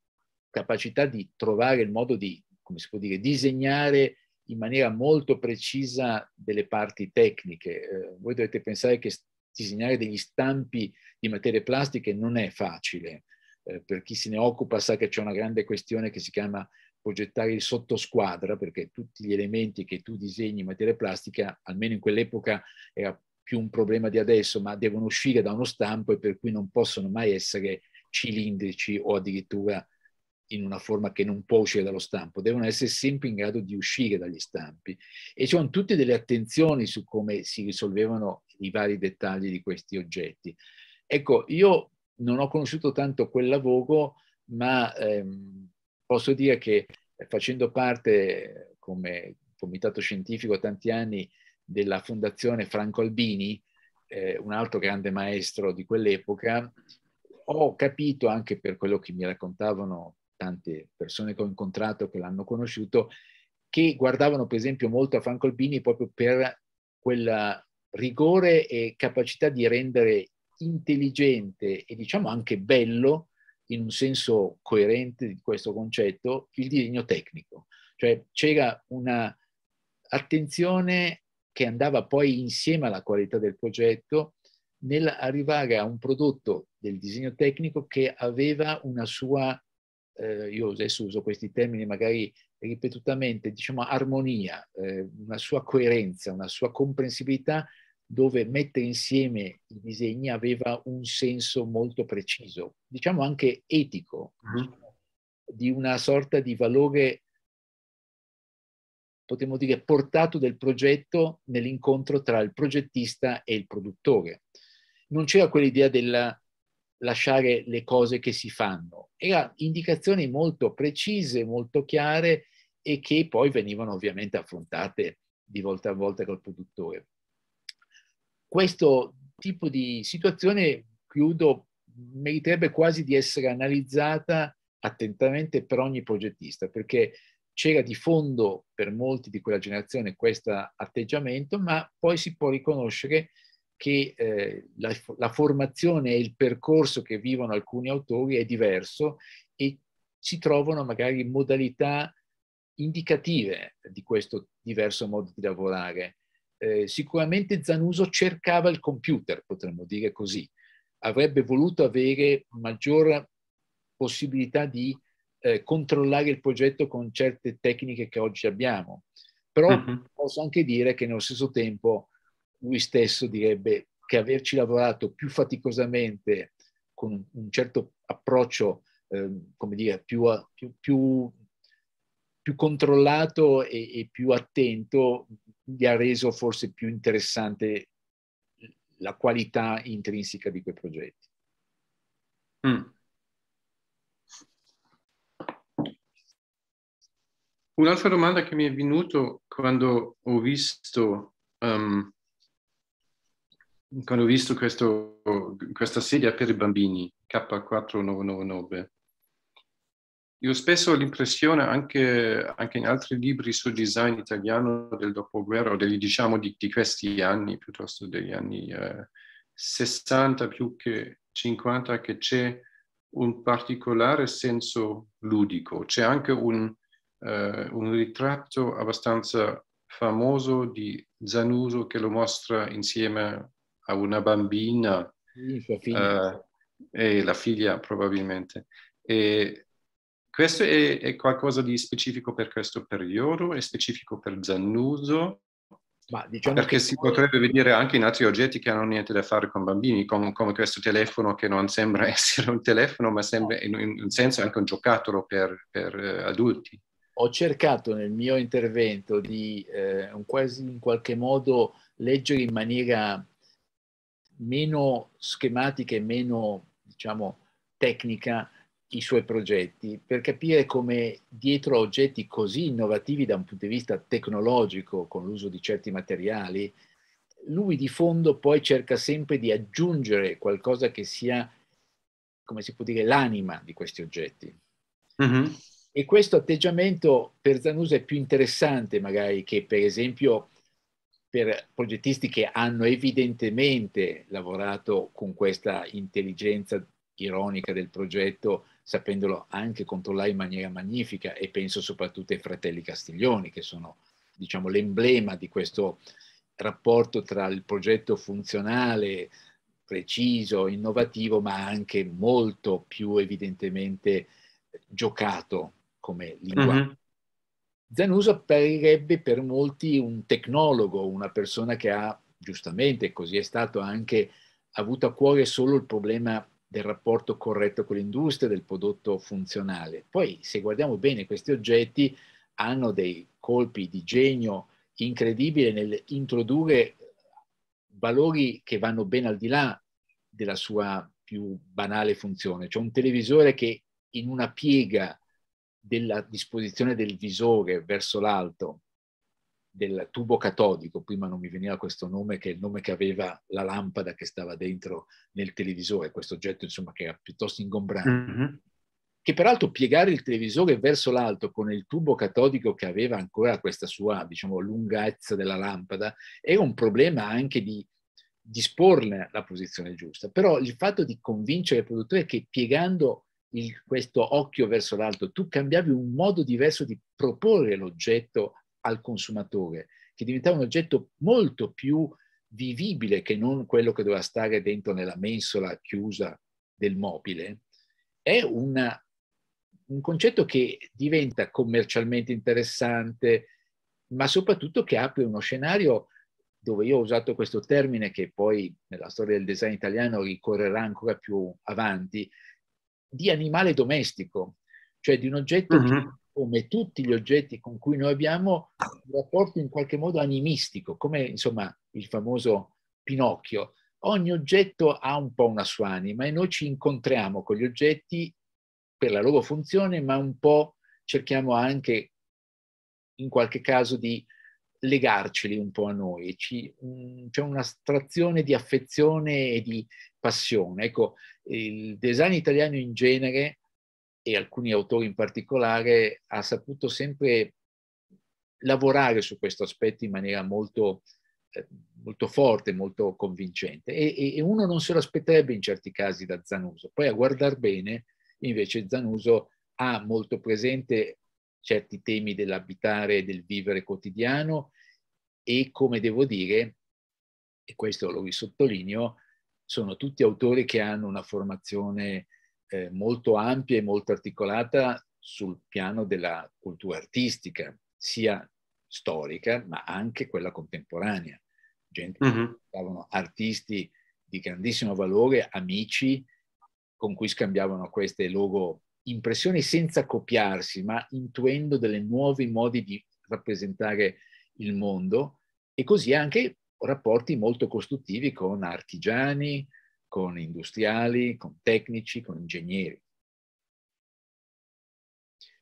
capacità di trovare il modo di, come si può dire, disegnare in maniera molto precisa delle parti tecniche. Eh, voi dovete pensare che disegnare degli stampi di materie plastiche non è facile. Eh, per chi se ne occupa sa che c'è una grande questione che si chiama progettare il sottosquadra, perché tutti gli elementi che tu disegni in materia plastica, almeno in quell'epoca era più un problema di adesso, ma devono uscire da uno stampo e per cui non possono mai essere cilindrici o addirittura in una forma che non può uscire dallo stampo, devono essere sempre in grado di uscire dagli stampi. E ci sono tutte delle attenzioni su come si risolvevano i vari dettagli di questi oggetti. Ecco, io non ho conosciuto tanto quel lavoro, ma ehm, Posso dire che eh, facendo parte come comitato scientifico tanti anni della Fondazione Franco Albini, eh, un altro grande maestro di quell'epoca, ho capito anche per quello che mi raccontavano tante persone che ho incontrato che l'hanno conosciuto, che guardavano per esempio molto a Franco Albini proprio per quel rigore e capacità di rendere intelligente e diciamo anche bello in un senso coerente di questo concetto il disegno tecnico, cioè c'era una attenzione che andava poi insieme alla qualità del progetto nell'arrivare a un prodotto del disegno tecnico che aveva una sua, eh, io adesso uso questi termini magari ripetutamente, diciamo armonia, eh, una sua coerenza, una sua comprensibilità dove mettere insieme i disegni aveva un senso molto preciso, diciamo anche etico, mhm. diciamo, di una sorta di valore, potremmo dire, portato del progetto nell'incontro tra il progettista e il produttore. Non c'era quell'idea del lasciare le cose che si fanno, erano indicazioni molto precise, molto chiare e che poi venivano ovviamente affrontate di volta a volta col produttore questo tipo di situazione, chiudo, meriterebbe quasi di essere analizzata attentamente per ogni progettista, perché c'era di fondo per molti di quella generazione questo atteggiamento, ma poi si può riconoscere che eh, la, la, formazione e il percorso che vivono alcuni autori è diverso e si trovano magari modalità indicative di questo diverso modo di lavorare eh, sicuramente Zanuso cercava il computer, potremmo dire così, avrebbe voluto avere maggior possibilità di eh, controllare il progetto con certe tecniche che oggi abbiamo. Però uh-huh. posso anche dire che nello stesso tempo lui stesso direbbe che averci lavorato più faticosamente con un, certo approccio, eh, come dire, più, più, più, più controllato e, e più attento gli ha reso forse più interessante la qualità intrinseca di quei progetti. Mm. Un'altra domanda che mi è venuta quando ho visto, um, quando ho visto questo, questa sedia per i bambini K4999 io spesso ho l'impressione, anche, anche, in altri libri sul design italiano del dopoguerra, o degli, diciamo di, di, questi anni, piuttosto degli anni eh, 60 più che 50, che c'è un particolare senso ludico. C'è anche un, eh, un ritratto abbastanza famoso di Zanuso che lo mostra insieme a una bambina. Sì, eh, e la figlia probabilmente. E questo è, è qualcosa di specifico per questo periodo, è specifico per Zannuso, Diciamo perché che... si potrebbe vedere anche in altri oggetti che hanno niente da fare con bambini, come, come questo telefono che non sembra essere un telefono, ma sembra in un senso anche un giocattolo per, per eh, adulti. Ho cercato nel mio intervento di eh, quasi in qualche modo leggere in maniera meno schematica e meno, diciamo, tecnica i suoi progetti per capire come dietro a oggetti così innovativi da un punto di vista tecnologico, con l'uso di certi materiali, lui di fondo poi cerca sempre di aggiungere qualcosa che sia, come si può dire, l'anima di questi oggetti. Mm-hmm. E questo atteggiamento per Zanusa è più interessante magari che per esempio per progettisti che hanno evidentemente lavorato con questa intelligenza ironica del progetto sapendolo anche controllare in maniera magnifica e penso soprattutto ai fratelli Castiglioni che sono diciamo, l'emblema di questo rapporto tra il progetto funzionale, preciso, innovativo, ma anche molto più evidentemente giocato come linguaggio. Mm-hmm. Zanuso apparirebbe per molti un tecnologo, una persona che ha, giustamente, così è stato anche, avuto a cuore solo il problema del rapporto corretto con l'industria, del prodotto funzionale. Poi se guardiamo bene questi oggetti hanno dei colpi di genio incredibili nell'introdurre valori che vanno ben al di là della sua più banale funzione. Cioè un televisore che in una piega della disposizione del visore verso l'alto del tubo catodico, prima non mi veniva questo nome che è il nome che aveva la lampada che stava dentro nel televisore, questo oggetto insomma che era piuttosto ingombrante, mm-hmm. che peraltro piegare il televisore verso l'alto con il tubo catodico che aveva ancora questa sua diciamo lunghezza della lampada era un problema anche di disporne la posizione giusta, però il fatto di convincere il produttore che piegando il, questo occhio verso l'alto, tu cambiavi un modo diverso di proporre l'oggetto al consumatore, che diventava un oggetto molto più vivibile che non quello che doveva stare dentro nella mensola chiusa del mobile, è una, un concetto che diventa commercialmente interessante, ma soprattutto che apre uno scenario dove io ho usato questo termine che poi nella storia del design italiano ricorrerà ancora più avanti, di animale domestico, cioè di un oggetto mm-hmm come tutti gli oggetti con cui noi abbiamo un rapporto in qualche modo animistico, come insomma il famoso Pinocchio. Ogni oggetto ha un po' una sua anima e noi ci incontriamo con gli oggetti per la loro funzione, ma un po' cerchiamo anche in qualche caso di legarceli un po' a noi, mm, c'è un'astrazione di affezione e di passione. Ecco, il design italiano in genere e alcuni autori in particolare, ha saputo sempre lavorare su questo aspetto in maniera molto, eh, molto forte, molto convincente. E, e, uno non se lo aspetterebbe in certi casi da Zanuso. Poi a guardar bene, invece, Zanuso ha molto presente certi temi dell'abitare e del vivere quotidiano e, come devo dire, e questo lo risottolineo, sono tutti autori che hanno una formazione eh, molto ampia e molto articolata sul piano della cultura artistica, sia storica ma anche quella contemporanea. Gente mm -hmm. che mhm. artisti di grandissimo valore, amici con cui scambiavano queste loro impressioni senza copiarsi, ma intuendo delle nuovi modi di rappresentare il mondo e così anche rapporti molto costruttivi con artigiani, con industriali, con tecnici, con ingegneri.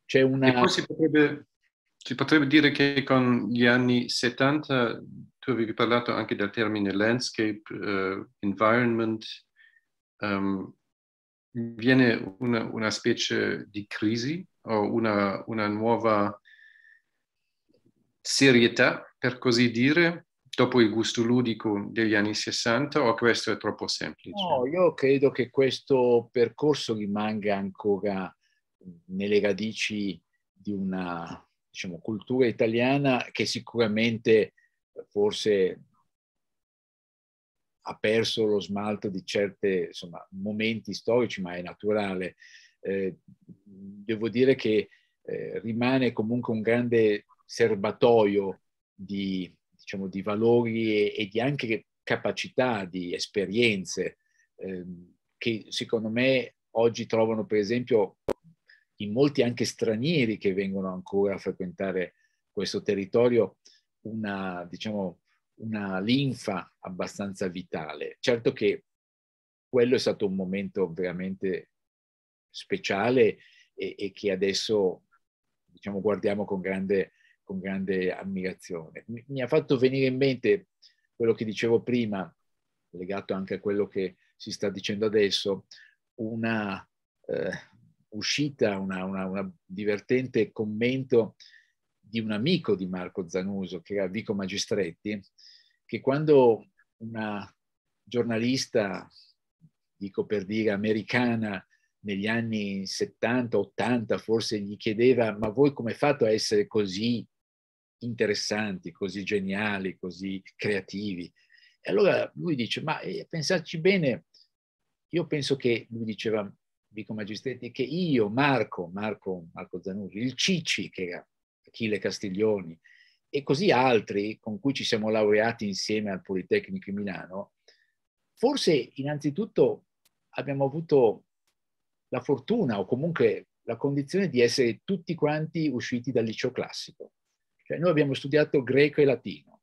C'è una... E poi si potrebbe, si potrebbe dire che con gli anni 70 tu avevi parlato anche del termine landscape, uh, environment, um, viene una, una, specie di crisi o una, una nuova serietà, per così dire, dopo il gusto ludico degli anni 60 o questo è troppo semplice? No, io credo che questo percorso rimanga ancora mm, nelle radici di una diciamo, cultura italiana che sicuramente forse ha perso lo smalto di certi momenti storici, ma è naturale. Eh, devo dire che eh, rimane comunque un grande serbatoio di diciamo, di valori e, e, di anche capacità, di esperienze ehm, che secondo me oggi trovano per esempio in molti anche stranieri che vengono ancora a frequentare questo territorio una, diciamo, una linfa abbastanza vitale. Certo che quello è stato un momento veramente speciale e, e che adesso diciamo, guardiamo con grande con grande ammirazione. Mi, mi ha fatto venire in mente quello che dicevo prima, legato anche a quello che si sta dicendo adesso, una eh, uscita, un divertente commento di un amico di Marco Zanuso, che era Vico Magistretti, che quando una giornalista, dico per dire americana, negli anni 70, 80 forse gli chiedeva ma voi come fate a essere così interessanti, così geniali, così creativi. E allora lui dice, ma eh, pensarci bene, io penso che, lui diceva Vico magistrati, che io, Marco, Marco, Marco Zanulli, il Cici, che era Achille Castiglioni, e così altri con cui ci siamo laureati insieme al Politecnico di Milano, forse innanzitutto abbiamo avuto la fortuna o comunque la condizione di essere tutti quanti usciti dal liceo classico. Cioè, noi abbiamo studiato greco e latino,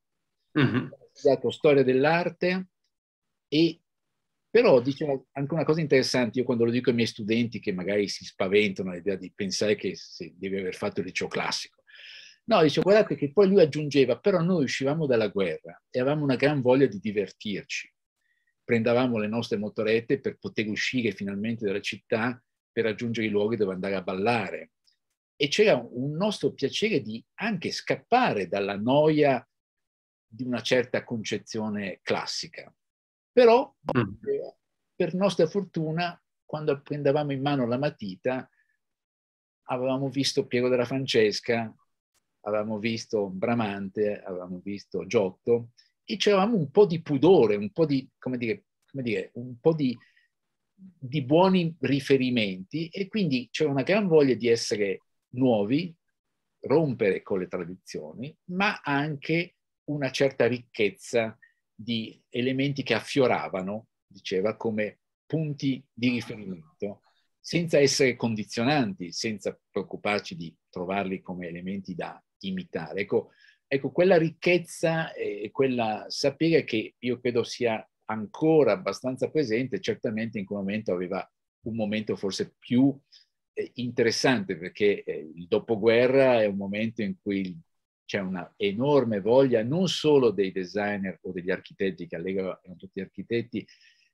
mm-hmm. abbiamo studiato storia dell'arte e però diciamo anche una cosa interessante, io quando lo dico ai miei studenti che magari si spaventano all'idea di pensare che devi aver fatto il liceo classico. No, dice, guardate che poi lui aggiungeva, però noi uscivamo dalla guerra e avevamo una gran voglia di divertirci. Prendavamo le nostre motorette per poter uscire finalmente dalla città per raggiungere i luoghi dove andare a ballare, e c'era un nostro piacere di anche scappare dalla noia di una certa concezione classica. Però, mm. per nostra fortuna, quando prendevamo in mano la matita, avevamo visto Piero della Francesca, avevamo visto Bramante, avevamo visto Giotto, e c'eravamo un po' di pudore, un po' di, come dire, come dire un po' di, di buoni riferimenti, e quindi c'era una gran voglia di essere nuovi, rompere con le tradizioni, ma anche una certa ricchezza di elementi che affioravano, diceva, come punti di riferimento, senza essere condizionanti, senza preoccuparci di trovarli come elementi da imitare. Ecco, ecco quella ricchezza e quella sapere che io credo sia ancora abbastanza presente, certamente in quel momento aveva un momento forse più eh, interessante perché eh, il dopoguerra è un momento in cui c'è una enorme voglia non solo dei designer o degli architetti che allegano eh, tutti gli architetti,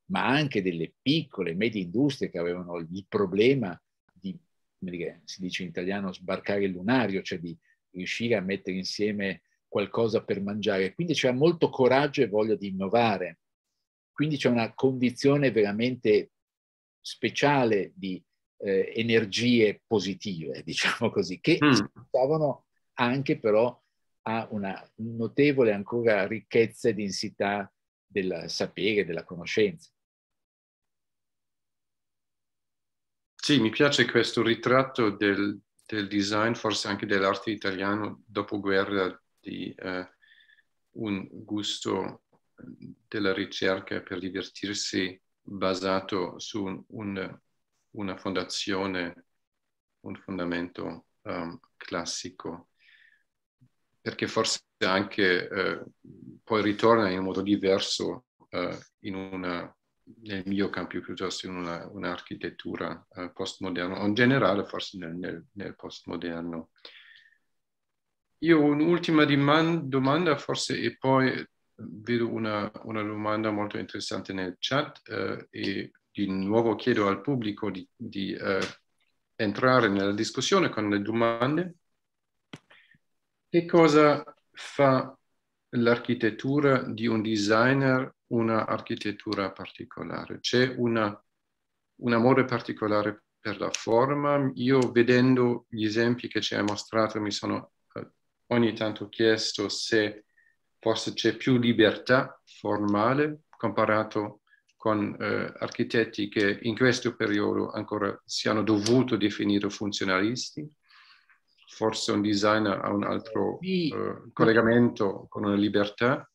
ma anche delle piccole e medie industrie che avevano il problema di, si dice in italiano, sbarcare il lunario, cioè di riuscire a mettere insieme qualcosa per mangiare. Quindi c'è molto coraggio e voglia di innovare. Quindi c'è una condizione veramente speciale di eh, energie positive, diciamo così, che mm. stavano anche però a una notevole ancora ricchezza e densità del sapere, della conoscenza. Sì, mi piace questo ritratto del, del design, forse anche dell'arte italiano dopoguerra, di eh, un gusto della ricerca per divertirsi basato su un, un una fondazione, un fondamento um, classico, perché forse anche eh, poi ritorna in un modo diverso eh, in una, nel mio campo piuttosto in un'architettura una eh, postmoderna, o in generale forse nel, nel, nel postmoderno. Io un'ultima domanda forse e poi vedo una, una, domanda molto interessante nel chat eh, e di nuovo chiedo al pubblico di, di eh, entrare nella discussione con le domande. Che cosa fa l'architettura di un designer una architettura particolare? C'è un amore particolare per la forma? Io vedendo gli esempi che ci hai mostrato mi sono eh, ogni tanto chiesto se forse c'è più libertà formale comparato con eh, architetti che in questo periodo ancora si hanno dovuto definire funzionalisti. Forse un designer ha un altro eh, sì. eh, collegamento con una libertà.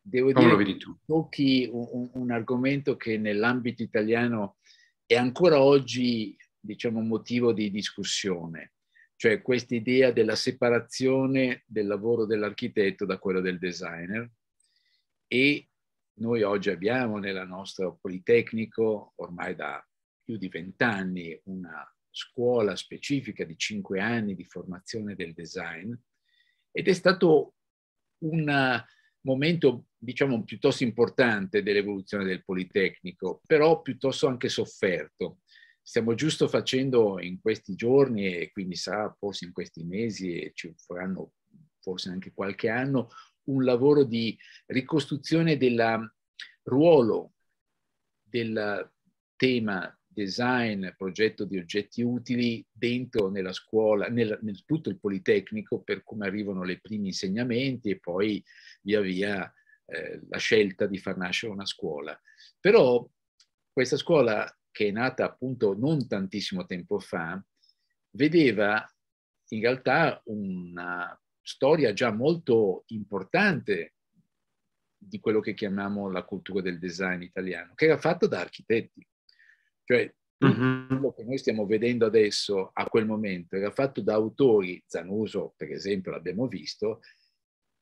Devo Come dire, lo vedi tu? tocchi un, un argomento che nell'ambito italiano è ancora oggi diciamo, motivo di discussione, cioè questa idea della separazione del lavoro dell'architetto da quello del designer e noi oggi abbiamo nella nostra Politecnico, ormai da più di vent'anni, una scuola specifica di cinque anni di formazione del design ed è stato un eh, momento, diciamo, piuttosto importante dell'evoluzione del Politecnico, però piuttosto anche sofferto. Stiamo giusto facendo in questi giorni e quindi sarà forse in questi mesi e ci faranno forse anche qualche anno un lavoro di ricostruzione del ruolo del tema design, progetto di oggetti utili dentro nella scuola, nel, nel tutto il Politecnico per come arrivano i primi insegnamenti e poi via via eh, la scelta di far nascere una scuola. Però questa scuola che è nata appunto non tantissimo tempo fa, vedeva in realtà una storia già molto importante di quello che chiamiamo la cultura del design italiano, che era fatto da architetti. Cioè, mm-hmm. quello che noi stiamo vedendo adesso, a quel momento, era fatto da autori, Zanuso per esempio l'abbiamo visto,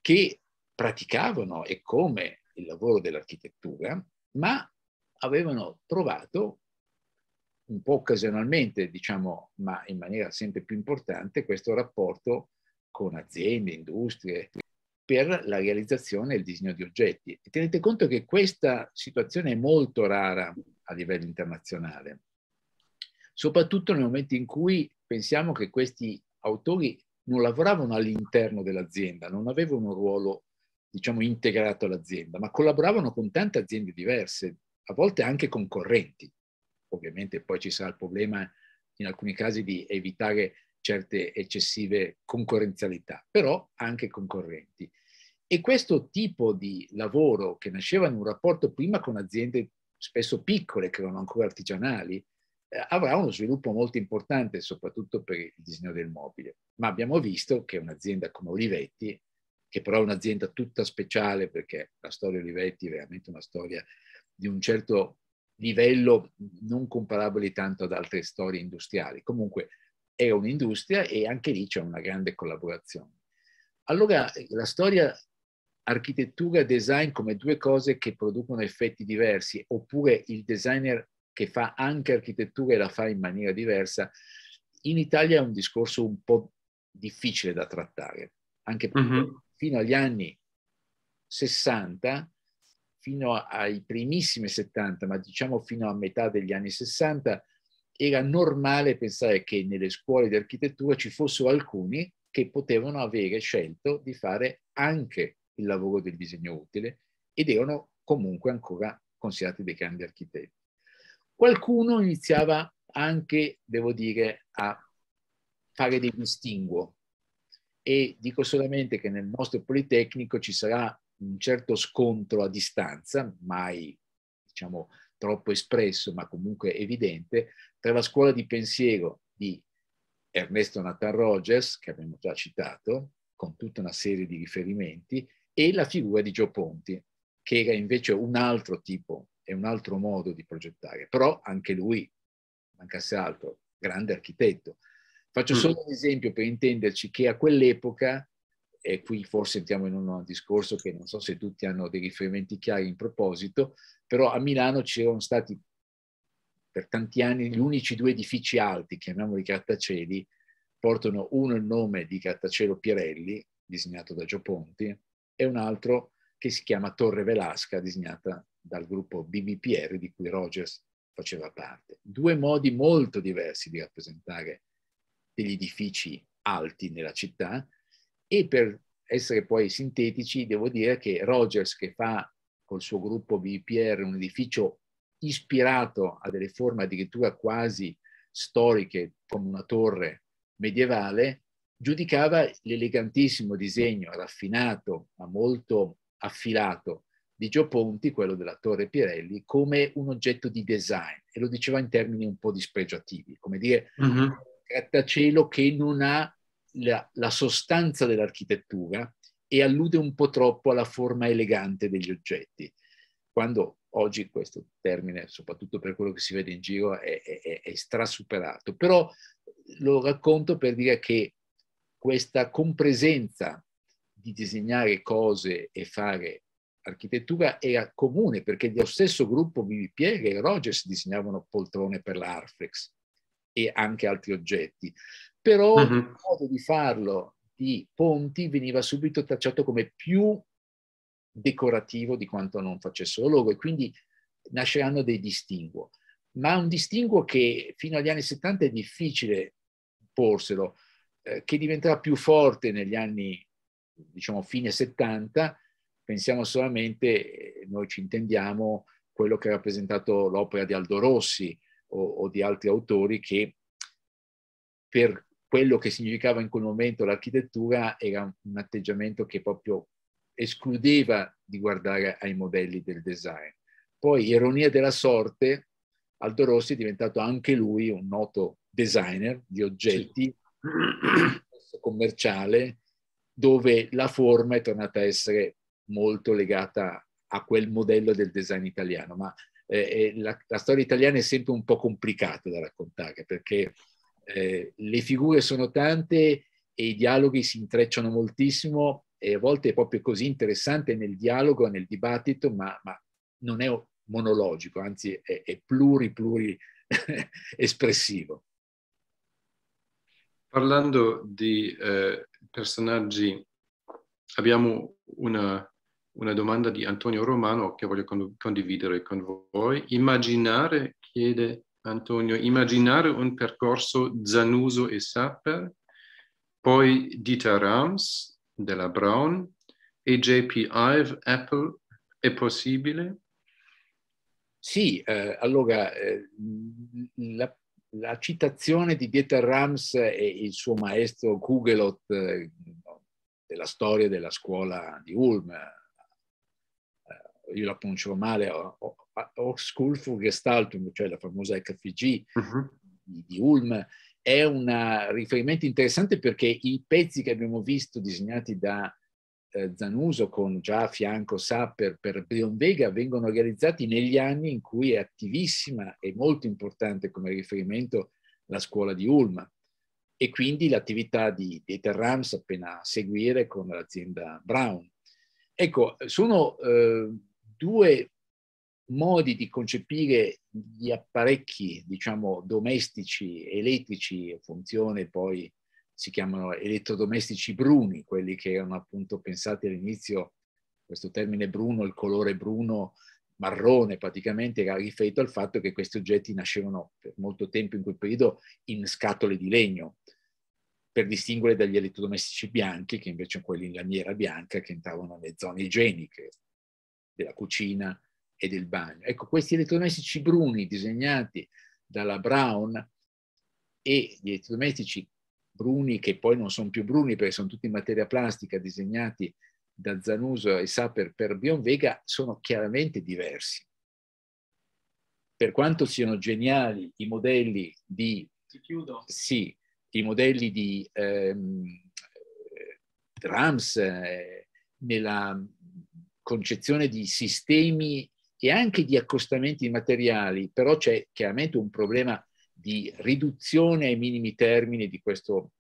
che praticavano e come il lavoro dell'architettura, ma avevano trovato un po' occasionalmente, diciamo, ma in maniera sempre più importante, questo rapporto con aziende, industrie, per la realizzazione e il disegno di oggetti. E tenete conto che questa situazione è molto rara a livello internazionale, soprattutto nel momento in cui pensiamo che questi autori non lavoravano all'interno dell'azienda, non avevano un ruolo, diciamo, integrato all'azienda, ma collaboravano con tante aziende diverse, a volte anche concorrenti. Ovviamente poi ci sarà il problema in alcuni casi di evitare certe eccessive concorrenzialità, però anche concorrenti. E questo tipo di lavoro che nasceva in un rapporto prima con aziende spesso piccole, che erano ancora artigianali, eh, avrà uno sviluppo molto importante, soprattutto per il disegno del mobile. Ma abbiamo visto che un'azienda come Olivetti, che però è un'azienda tutta speciale, perché la storia Olivetti è veramente una storia di un certo livello non comparabile tanto ad altre storie industriali. Comunque è un'industria e anche lì c'è una grande collaborazione. Allora la storia architettura e design come due cose che producono effetti diversi, oppure il designer che fa anche architettura e la fa in maniera diversa, in Italia è un discorso un po' difficile da trattare, anche perché mm-hmm. fino agli anni 60, fino ai primissimi 70, ma diciamo fino a metà degli anni 60, era normale pensare che nelle scuole di architettura ci fossero alcuni che potevano avere scelto di fare anche il lavoro del disegno utile ed erano comunque ancora considerati dei grandi architetti. Qualcuno iniziava anche, devo dire, a fare dei distinguo e dico solamente che nel nostro Politecnico ci sarà un certo scontro a distanza, mai diciamo, troppo espresso, ma comunque evidente, tra la scuola di pensiero di Ernesto Nathan Rogers, che abbiamo già citato, con tutta una serie di riferimenti, e la figura di Gio Ponti, che era invece un altro tipo e un altro modo di progettare. Però anche lui, mancasse altro, grande architetto. Faccio mm. solo un esempio per intenderci che a quell'epoca, e qui forse entriamo in un discorso che non so se tutti hanno dei riferimenti chiari in proposito, però a Milano ci sono stati per tanti anni gli unici due edifici alti, chiamiamoli grattacieli, portano uno il nome di grattacielo Pirelli, disegnato da Gio Ponti, e un altro che si chiama Torre Velasca, disegnata dal gruppo BBPR di cui Rogers faceva parte. Due modi molto diversi di rappresentare degli edifici alti nella città e per essere poi sintetici devo dire che Rogers che fa col suo gruppo VIPR, un edificio ispirato a delle forme addirittura quasi storiche come una torre medievale, giudicava l'elegantissimo disegno raffinato ma molto affilato di Gio Ponti, quello della Torre Pirelli, come un oggetto di design e lo diceva in termini un po' dispregiativi, come dire uh-huh. un grattacielo che non ha la, la sostanza dell'architettura, e allude un po' troppo alla forma elegante degli oggetti. Quando oggi questo termine, soprattutto per quello che si vede in giro, è, è, è strasuperato. Però lo racconto per dire che questa compresenza di disegnare cose e fare architettura era comune, perché dello stesso gruppo Vivipier e Rogers disegnavano poltrone per l'Arflex e anche altri oggetti. Però uh-huh. il modo di farlo di Ponti veniva subito tacciato come più decorativo di quanto non facessero l'ologo e quindi nasceranno dei distinguo. Ma un distinguo che fino agli anni 70 è difficile porselo, eh, che diventerà più forte negli anni, diciamo, fine 70. Pensiamo solamente, eh, noi ci intendiamo, quello che ha rappresentato l'opera di Aldo Rossi o, o di altri autori che per quello che significava in quel momento l'architettura era un atteggiamento che proprio escludeva di guardare ai modelli del design. Poi, ironia della sorte, Aldo Rossi è diventato anche lui un noto designer di oggetti, sì. commerciale, dove la forma è tornata a essere molto legata a quel modello del design italiano. Ma eh, eh la, la, storia italiana è sempre un po' complicata da raccontare perché eh, le figure sono tante e i dialoghi si intrecciano moltissimo e a volte è proprio così interessante nel dialogo, nel dibattito, ma, ma non è monologico, anzi è, è pluri, pluri espressivo. Parlando di eh, personaggi, abbiamo una, una domanda di Antonio Romano che voglio condividere con voi. Immaginare chiede Antonio, immaginare un percorso Zanuso e Sapper, poi Dieter Rams della Brown e JP Ive Apple è possibile? Sì, eh, allora eh, la, la, citazione di Dieter Rams e il suo maestro Kugelot eh, della storia della scuola di Ulm, io la pronuncerò male, Gestaltung, cioè la famosa HFG uh-huh. Mhm. di, di, Ulm, è un riferimento interessante perché i pezzi che abbiamo visto disegnati da eh, Zanuso con già a fianco Sapper per Brion Vega vengono realizzati negli anni in cui è attivissima e molto importante come riferimento la scuola di Ulm e quindi l'attività di Dieter Rams appena a seguire con l'azienda Brown. Ecco, sono eh, due modi di concepire gli apparecchi, diciamo, domestici, elettrici, funzione poi si chiamano elettrodomestici bruni, quelli che erano appunto pensati all'inizio, questo termine bruno, il colore bruno marrone praticamente era riferito al fatto che questi oggetti nascevano per molto tempo in quel periodo in scatole di legno, per distinguere dagli elettrodomestici bianchi, che invece sono quelli in lamiera bianca, che entravano nelle zone igieniche, della cucina e del bagno. Ecco, questi elettrodomestici bruni disegnati dalla Brown e gli elettrodomestici bruni che poi non sono più bruni perché sono tutti in materia plastica disegnati da Zanuso e Saper per Bion Vega sono chiaramente diversi. Per quanto siano geniali i modelli di... Sì, i modelli di ehm, eh, Rams eh, nella, concezione di sistemi e anche di accostamenti materiali, però c'è chiaramente un problema di riduzione ai minimi termini di questo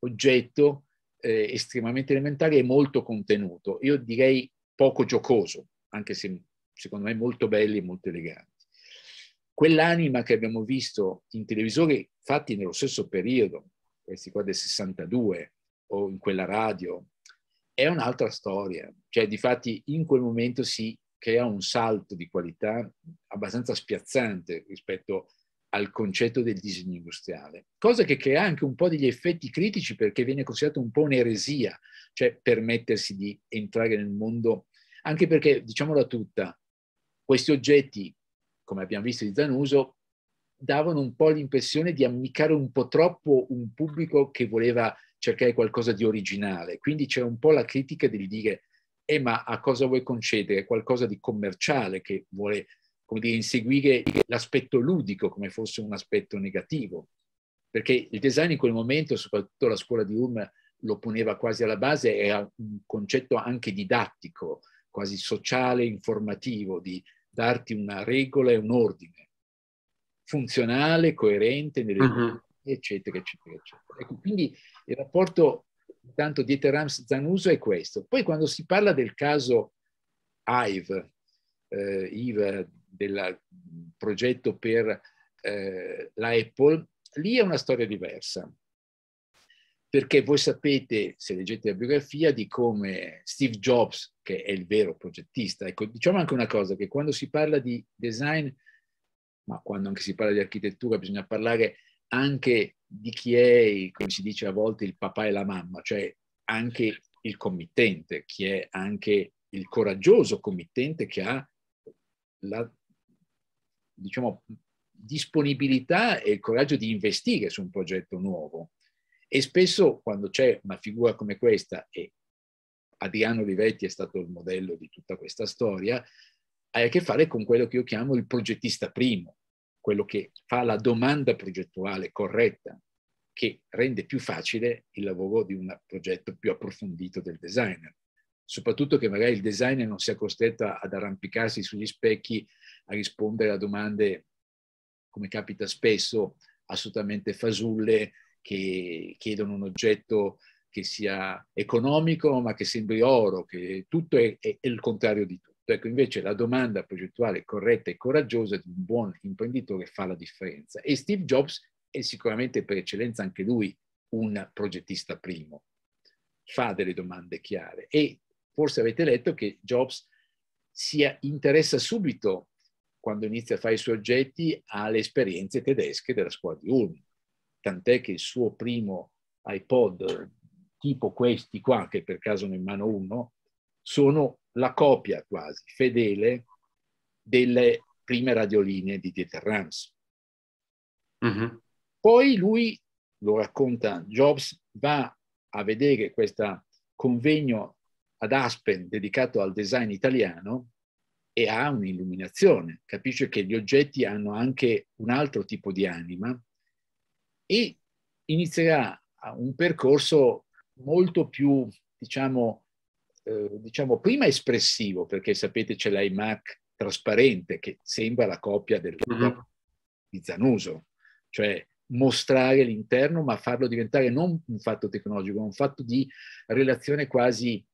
oggetto eh, estremamente elementare e molto contenuto. Io direi poco giocoso, anche se secondo me molto belli e molto eleganti. Quell'anima che abbiamo visto in televisore, fatti nello stesso periodo, questi qua del 62, o in quella radio, è un'altra storia. Cioè, difatti, in quel momento si crea un salto di qualità abbastanza spiazzante rispetto al concetto del disegno industriale, cosa che crea anche un po' degli effetti critici perché viene considerato un po' un'eresia, cioè permettersi di entrare nel mondo, anche perché, diciamola tutta, questi oggetti, come abbiamo visto di Zanuso, davano un po' l'impressione di ammiccare un po' troppo un pubblico che voleva cercare qualcosa di originale. Quindi c'è un po' la critica di dire, eh, ma a cosa vuoi concedere? Qualcosa di commerciale che vuole, come dire, inseguire l'aspetto ludico come fosse un aspetto negativo. Perché il design in quel momento, soprattutto la scuola di Ulm lo poneva quasi alla base, era un concetto anche didattico, quasi sociale, informativo, di darti una regola e un ordine funzionale, coerente nelle uh mm-hmm. -huh eccetera, eccetera, eccetera. Ecco, quindi il rapporto tanto di Eterams Zanuso è questo. Poi quando si parla del caso IVE, eh, IVE del progetto per eh, la Apple, lì è una storia diversa. Perché voi sapete, se leggete la biografia, di come Steve Jobs, che è il vero progettista, ecco, diciamo anche una cosa, che quando si parla di design, ma quando anche si parla di architettura bisogna parlare anche di chi è, come si dice a volte, il papà e la mamma, cioè anche il committente, chi è anche il coraggioso committente che ha la diciamo, disponibilità e il coraggio di investire su un progetto nuovo. E spesso quando c'è una figura come questa, e Adriano Rivetti è stato il modello di tutta questa storia, hai a che fare con quello che io chiamo il progettista primo, quello che fa la domanda progettuale corretta, che rende più facile il lavoro di un progetto più approfondito del designer. Soprattutto che magari il designer non sia costretto ad arrampicarsi sugli specchi a rispondere a domande, come capita spesso, assolutamente fasulle, che chiedono un oggetto che sia economico ma che sembri oro, che tutto è, è, è il contrario di tutto. Ecco, invece la domanda progettuale corretta e coraggiosa di un buon imprenditore fa la differenza. E Steve Jobs è sicuramente per eccellenza anche lui un progettista primo. Fa delle domande chiare e forse avete letto che Jobs si interessa subito, quando inizia a fare i suoi oggetti, alle esperienze tedesche della scuola di Ulm. Tant'è che il suo primo iPod, tipo questi qua, che per caso ne mano uno, sono la copia quasi fedele delle prime radioline di Dieter Rams. Uh-huh. Poi lui, lo racconta Jobs, va a vedere questo convegno ad Aspen dedicato al design italiano e ha un'illuminazione, capisce che gli oggetti hanno anche un altro tipo di anima e inizierà un percorso molto più, diciamo, eh, diciamo, prima espressivo, perché sapete c'è l'iMac trasparente che sembra la copia del mm-hmm. di Zanuso, cioè mostrare l'interno ma farlo diventare non un fatto tecnologico, ma un fatto di relazione quasi,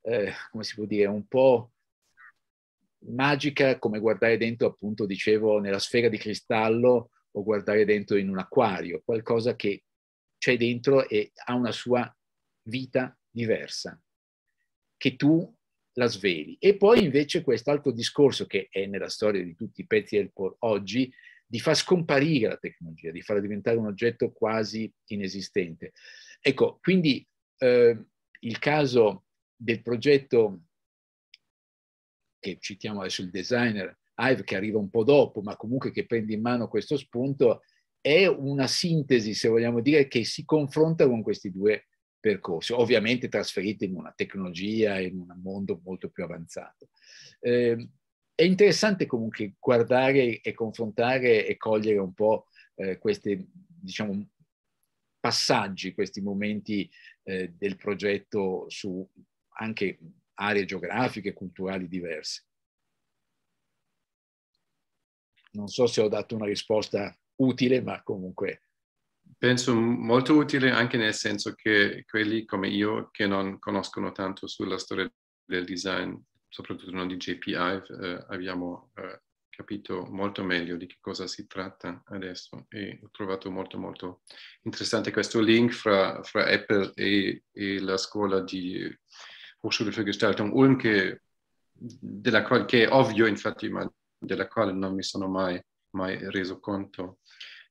eh, come si può dire, un po' magica come guardare dentro, appunto, dicevo, nella sfera di cristallo o guardare dentro in un acquario, qualcosa che c'è dentro e ha una sua vita diversa che tu la sveli. E poi invece quest'altro discorso che è nella storia di tutti i pezzi del por oggi, di far scomparire la tecnologia, di farla diventare un oggetto quasi inesistente. Ecco, quindi eh, il caso del progetto che citiamo adesso il designer Ive che arriva un po' dopo, ma comunque che prende in mano questo spunto, è una sintesi, se vogliamo dire, che si confronta con questi due percorso, ovviamente trasferite in una tecnologia, in un mondo molto più avanzato. Eh, è interessante comunque guardare e confrontare e cogliere un po' eh, questi diciamo, passaggi, questi momenti eh, del progetto su anche aree geografiche e culturali diverse. Non so se ho dato una risposta utile, ma comunque penso molto utile anche nel senso che quelli come io che non conoscono tanto sulla storia del design, soprattutto non di JPI, eh, abbiamo eh, capito molto meglio di che cosa si tratta adesso e ho trovato molto molto interessante questo link fra, fra Apple e, e, la scuola di Hochschule für Gestaltung Ulm che, della quale, che è ovvio infatti ma della quale non mi sono mai, mai reso conto.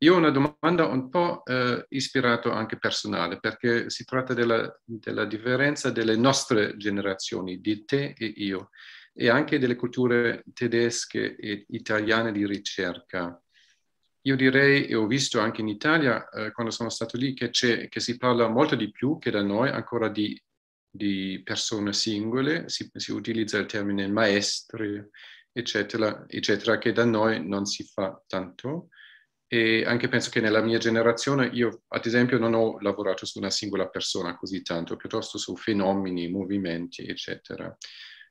Io ho una domanda un po' eh, ispirata anche personale, perché si tratta della, della, differenza delle nostre generazioni, di te e io, e anche delle culture tedesche e italiane di ricerca. Io direi, e ho visto anche in Italia, eh, quando sono stato lì, che, che, si parla molto di più che da noi ancora di, di persone singole, si, si utilizza il termine maestri, eccetera, eccetera, che da noi non si fa tanto e anche penso che nella mia generazione io ad esempio non ho lavorato su una singola persona così tanto, piuttosto su fenomeni, movimenti eccetera.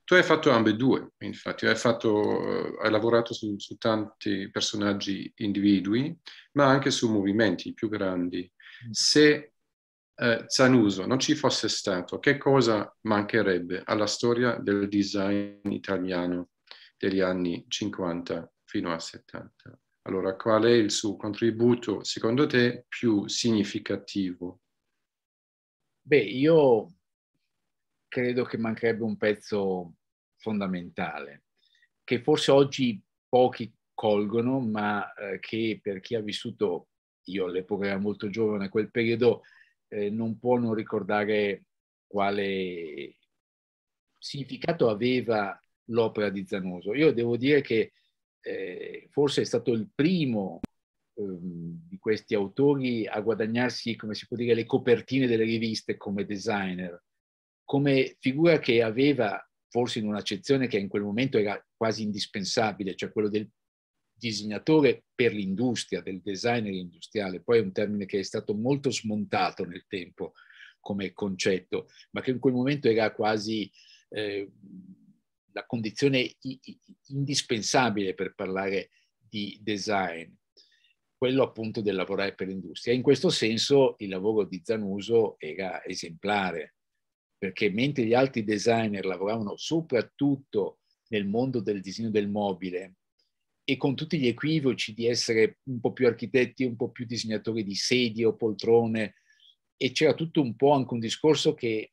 Tu hai fatto ambedue, infatti, hai, fatto, eh, hai lavorato su, su, tanti personaggi individui, ma anche su movimenti più grandi. Mm. Se eh, Zanuso non ci fosse stato, che cosa mancherebbe alla storia del design italiano degli anni 50 fino a 70? Allora, qual è il suo contributo, secondo te, più significativo? Beh, io credo che mancherebbe un pezzo fondamentale, che forse oggi pochi colgono, ma eh, che per chi ha vissuto, io all'epoca ero molto giovane, quel periodo eh, non può non ricordare quale significato aveva l'opera di Zanuso. Io devo dire che eh, forse è stato il primo ehm, di questi autori a guadagnarsi, come si può dire, le copertine delle riviste come designer, come figura che aveva, forse in un'accezione che in quel momento era quasi indispensabile, cioè quello del disegnatore per l'industria, del designer industriale, poi è un termine che è stato molto smontato nel tempo come concetto, ma che in quel momento era quasi eh, la condizione indispensabile per parlare di design, quello appunto del lavorare per l'industria. In questo senso il lavoro di Zanuso era esemplare, perché mentre gli altri designer lavoravano soprattutto nel mondo del disegno del mobile e con tutti gli equivoci di essere un po' più architetti, un po' più disegnatori di sedie o poltrone, e c'era tutto un po' anche un discorso che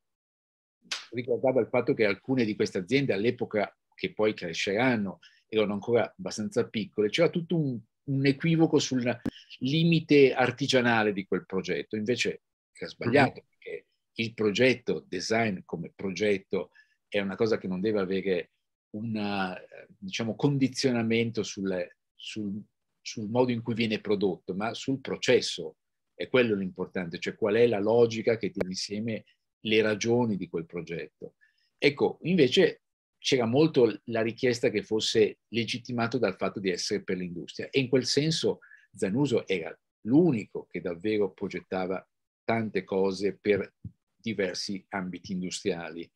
ricordava il fatto che alcune di queste aziende all'epoca che poi cresceranno erano ancora abbastanza piccole, c'era tutto un, un equivoco sul limite artigianale di quel progetto, invece era sbagliato mm-hmm. perché il progetto, design come progetto, è una cosa che non deve avere un eh, diciamo, condizionamento sulle, sul, sul modo in cui viene prodotto, ma sul processo. È quello l'importante, cioè qual è la logica che tiene insieme le ragioni di quel progetto. Ecco, invece c'era molto la richiesta che fosse legittimato dal fatto di essere per l'industria e in quel senso Zanuso era l'unico che davvero progettava tante cose per diversi ambiti industriali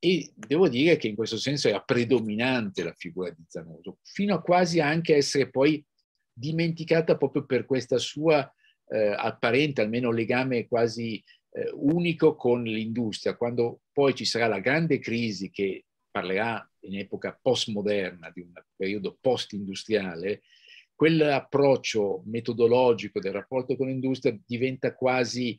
e devo dire che in questo senso era predominante la figura di Zanuso, fino a quasi anche essere poi dimenticata proprio per questa sua eh, apparente, almeno legame quasi eh, unico con l'industria. Quando poi ci sarà la grande crisi che parlerà in epoca postmoderna, di un periodo post-industriale, quell'approccio metodologico del rapporto con l'industria diventa quasi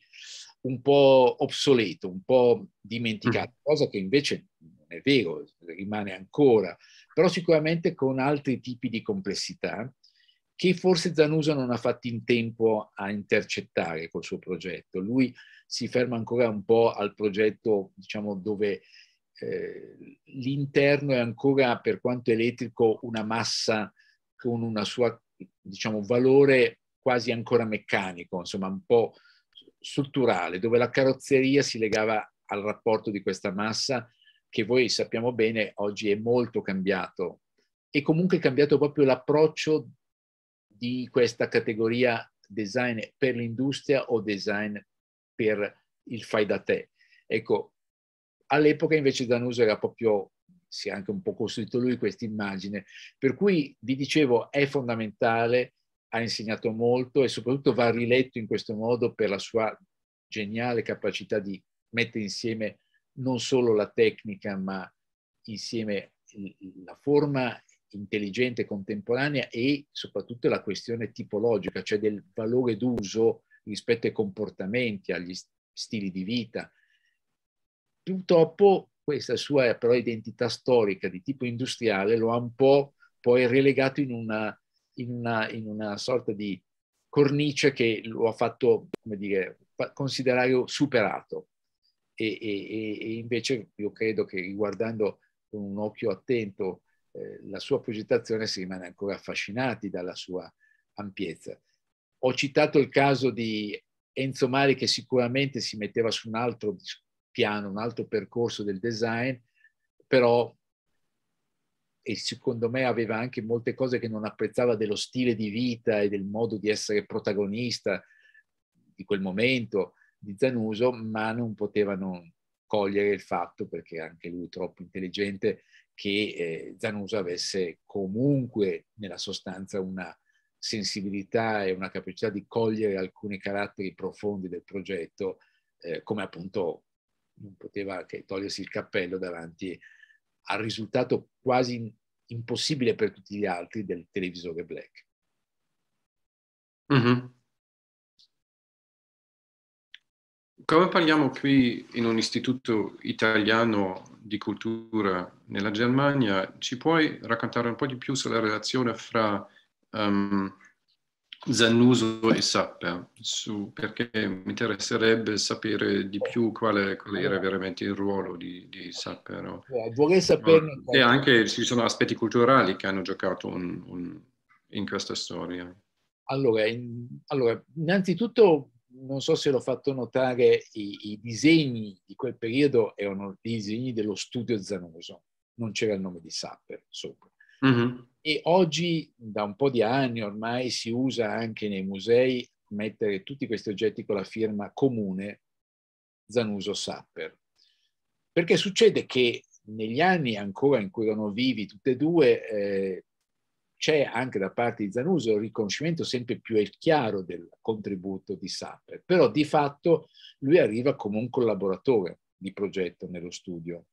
un po' obsoleto, un po' dimenticato, mm. cosa che invece non è vero, rimane ancora, però sicuramente con altri tipi di complessità che forse Zanuso non ha fatto in tempo a intercettare col suo progetto. Lui si ferma ancora un po' al progetto, diciamo, dove eh, l'interno è ancora, per quanto elettrico, una massa con una sua, diciamo, valore quasi ancora meccanico, insomma, un po' strutturale, dove la carrozzeria si legava al rapporto di questa massa che voi sappiamo bene oggi è molto cambiato e comunque è cambiato proprio l'approccio di questa categoria design per l'industria o design per il fai da te. Ecco, all'epoca invece Danuso era proprio, si è anche un po' costruito lui questa immagine, per cui vi dicevo è fondamentale, ha insegnato molto e soprattutto va riletto in questo modo per la sua geniale capacità di mettere insieme non solo la tecnica ma insieme la forma intelligente contemporanea e soprattutto la questione tipologica, cioè del valore d'uso rispetto ai comportamenti, agli stili di vita. Purtroppo questa sua però identità storica di tipo industriale lo ha un po' poi relegato in una, in una, in una sorta di cornice che lo ha fatto, come dire, considerare superato. E, e, e invece io credo che riguardando con un occhio attento eh, la sua progettazione si rimane ancora affascinati dalla sua ampiezza. Ho citato il caso di Enzo Mari che sicuramente si metteva su un altro piano, un altro percorso del design, però e secondo me aveva anche molte cose che non apprezzava dello stile di vita e del modo di essere protagonista di quel momento di Zanuso, ma non poteva non cogliere il fatto, perché anche lui troppo intelligente, che eh, Zanuso avesse comunque nella sostanza una sensibilità e una capacità di cogliere alcuni caratteri profondi del progetto, eh, come appunto non poteva che togliersi il cappello davanti al risultato quasi impossibile per tutti gli altri del televisore black. Mm-hmm. Come parliamo qui in un istituto italiano di cultura nella Germania, ci puoi raccontare un po' di più sulla relazione fra um, Zannuso e Sapper? perché mi interesserebbe sapere di più quale, quale era veramente il ruolo di, di Sapper. No? Eh, vorrei saperne. E anche ci sono aspetti culturali che hanno giocato un, un, in questa storia. Allora, in, allora innanzitutto non so se l'ho fatto notare, i, i disegni di quel periodo erano dei disegni dello studio Zanuso, non c'era il nome di Sapper sopra. Mm-hmm. E oggi, da un po' di anni ormai, si usa anche nei musei mettere tutti questi oggetti con la firma comune Zanuso Sapper. Perché succede che negli anni ancora in cui erano vivi tutti e due, eh, c'è anche da parte di Zanuso il riconoscimento sempre più chiaro del contributo di Sapper, però di fatto lui arriva come un collaboratore di progetto nello studio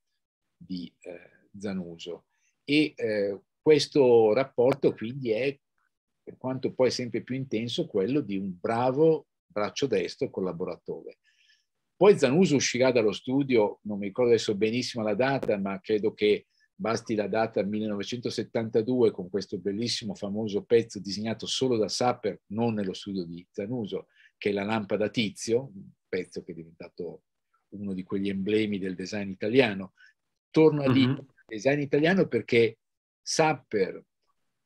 di eh, Zanuso e eh, questo rapporto quindi è, per quanto poi sempre più intenso, quello di un bravo braccio destro collaboratore. Poi Zanuso uscirà dallo studio, non mi ricordo adesso benissimo la data, ma credo che basti la data 1972 con questo bellissimo famoso pezzo disegnato solo da Sapper, non nello studio di Zanuso, che è la lampada Tizio, un pezzo che è diventato uno di quegli emblemi del design italiano. Torno a mm -hmm. design italiano perché Sapper,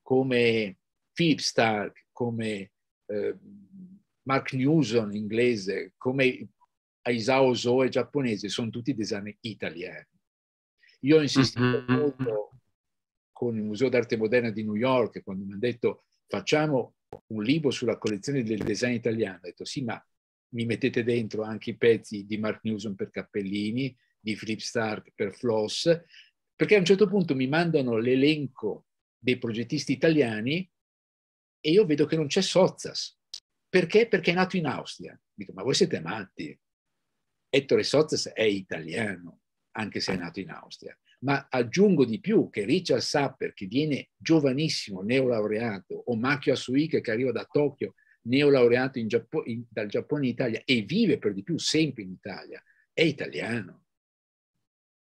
come Philip Stark, come eh, Mark Newson inglese, come Aisao Zoe giapponese, sono tutti design italiani io ho insistito mm-hmm, mm-hmm, molto mm-hmm. con il Museo d'Arte Moderna di New York quando mi hanno detto facciamo un libro sulla collezione del design italiano. Ho detto sì, ma mi mettete dentro anche i pezzi di Mark Newson per Cappellini, di Philip Stark per Floss, perché a un certo punto mi mandano l'elenco dei progettisti italiani e io vedo che non c'è Sozzas. Perché? Perché è nato in Austria. Dico, ma voi siete matti. Ettore Sozzas è italiano anche se è nato in Austria. Ma aggiungo di più che Richard Sapper, che viene giovanissimo neolaureato, o Makio Asuike, che arriva da Tokyo, neolaureato in Giappo, in, dal Giappone in Italia e vive per di più sempre in Italia, è italiano.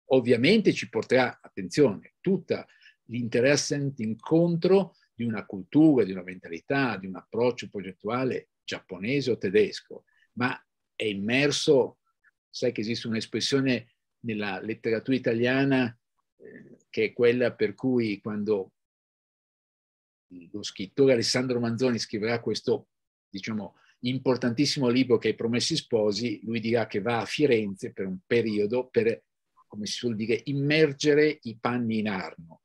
Ovviamente ci porterà, attenzione, tutto l'interessante incontro di una cultura, di una mentalità, di un approccio progettuale giapponese o tedesco, ma è immerso, sai che esiste un'espressione nella letteratura italiana, eh, che è quella per cui quando lo scrittore Alessandro Manzoni scriverà questo, diciamo, importantissimo libro che è I Promessi Sposi, lui dirà che va a Firenze per un periodo per, come si suol dire, immergere i panni in Arno.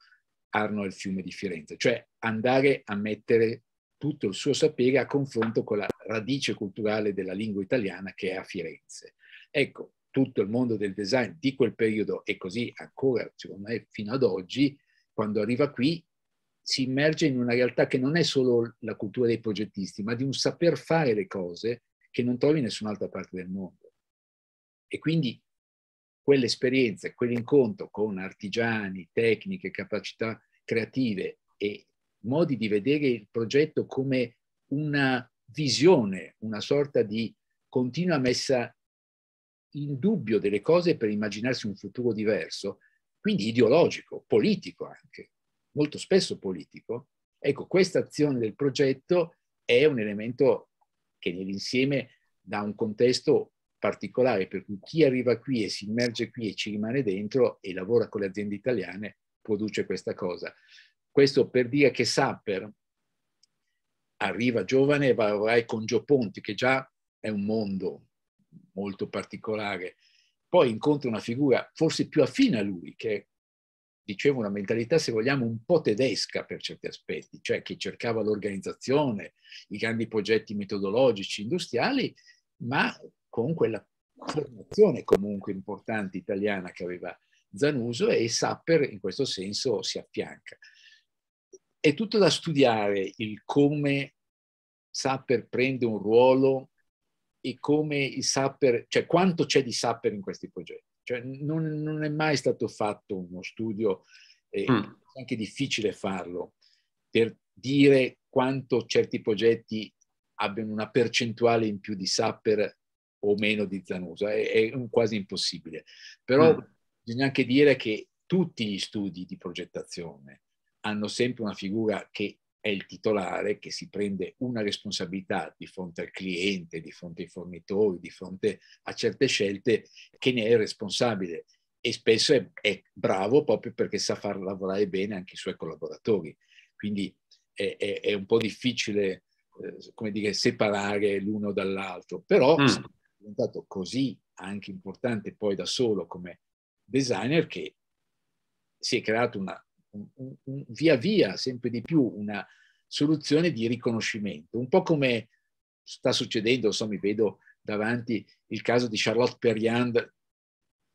Arno è il fiume di Firenze, cioè andare a mettere tutto il suo sapere a confronto con la radice culturale della lingua italiana che è a Firenze. Ecco, tutto il mondo del design di quel periodo e così ancora, secondo me, fino ad oggi, quando arriva qui si immerge in una realtà che non è solo la cultura dei progettisti, ma di un saper fare le cose che non trovi in nessun'altra parte del mondo. E quindi quell'esperienza, quell'incontro con artigiani, tecniche, capacità creative e modi di vedere il progetto come una visione, una sorta di continua messa in dubbio delle cose per immaginarsi un futuro diverso, quindi ideologico, politico anche, molto spesso politico, ecco, questa azione del progetto è un elemento che nell'insieme dà un contesto particolare, per cui chi arriva qui e si immerge qui e ci rimane dentro e lavora con le aziende italiane produce questa cosa. Questo per dire che Sapper arriva giovane e va a lavorare con Gioponti, che già è un mondo molto particolare, poi incontra una figura forse più affine a lui, che è, dicevo, una mentalità, se vogliamo, un po' tedesca per certi aspetti, cioè che cercava l'organizzazione, i grandi progetti metodologici, industriali, ma con quella formazione comunque importante italiana che aveva Zanuso e Sapper in questo senso si affianca. È tutto da studiare il come Sapper prende un ruolo e come i sapper, cioè quanto c'è di sapper in questi progetti. Cioè non, non, è mai stato fatto uno studio, eh, mm. è anche difficile farlo, per dire quanto certi progetti abbiano una percentuale in più di sapper o meno di Zanusa, è, è quasi impossibile. Però mm. bisogna anche dire che tutti gli studi di progettazione hanno sempre una figura che è il titolare che si prende una responsabilità di fronte al cliente, di fronte ai fornitori, di fronte a certe scelte che ne è responsabile e spesso è, è bravo proprio perché sa far lavorare bene anche i suoi collaboratori. Quindi è, è, è un po' difficile, eh, come dire, separare l'uno dall'altro, però mm. è diventato così anche importante poi da solo come designer che si è creata una un, un, un, via via sempre di più una soluzione di riconoscimento, un po' come sta succedendo, insomma, mi vedo davanti il caso di Charlotte Perriand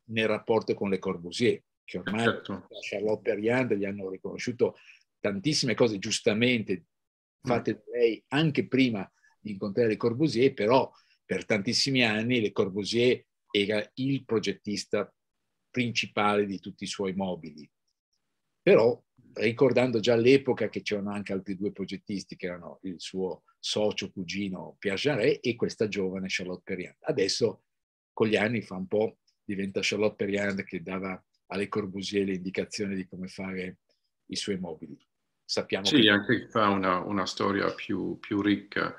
nel rapporto con le Corbusier, che ormai certo. a Charlotte Perriand gli hanno riconosciuto tantissime cose giustamente fatte da lei anche prima di incontrare le Corbusier, però per tantissimi anni le Corbusier era il progettista principale di tutti i suoi mobili. Però ricordando già all'epoca che c'erano anche altri due progettisti che erano il suo socio cugino Pierre Jarret e questa giovane Charlotte Perriand. Adesso con gli anni fa un po' diventa Charlotte Perriand che dava alle Corbusier le indicazioni di come fare i suoi mobili. Sappiamo sì, che... anche fa una, una storia più, più ricca.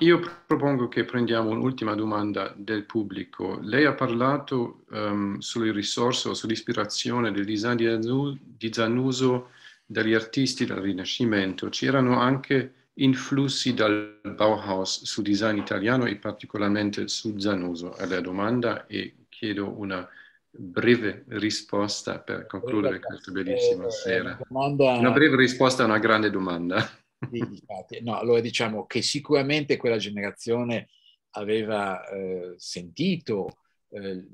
Io propongo che prendiamo un'ultima domanda del pubblico. Lei ha parlato um, sulle risorse o sull'ispirazione del design di Zanuso dagli artisti del Rinascimento. C'erano anche influssi dal Bauhaus sul design italiano e particolarmente su Zanuso. È la domanda e chiedo una breve risposta per concludere questa bellissima eh, sera. Una breve risposta a una grande domanda di, No, allora diciamo che sicuramente quella generazione aveva eh, sentito eh,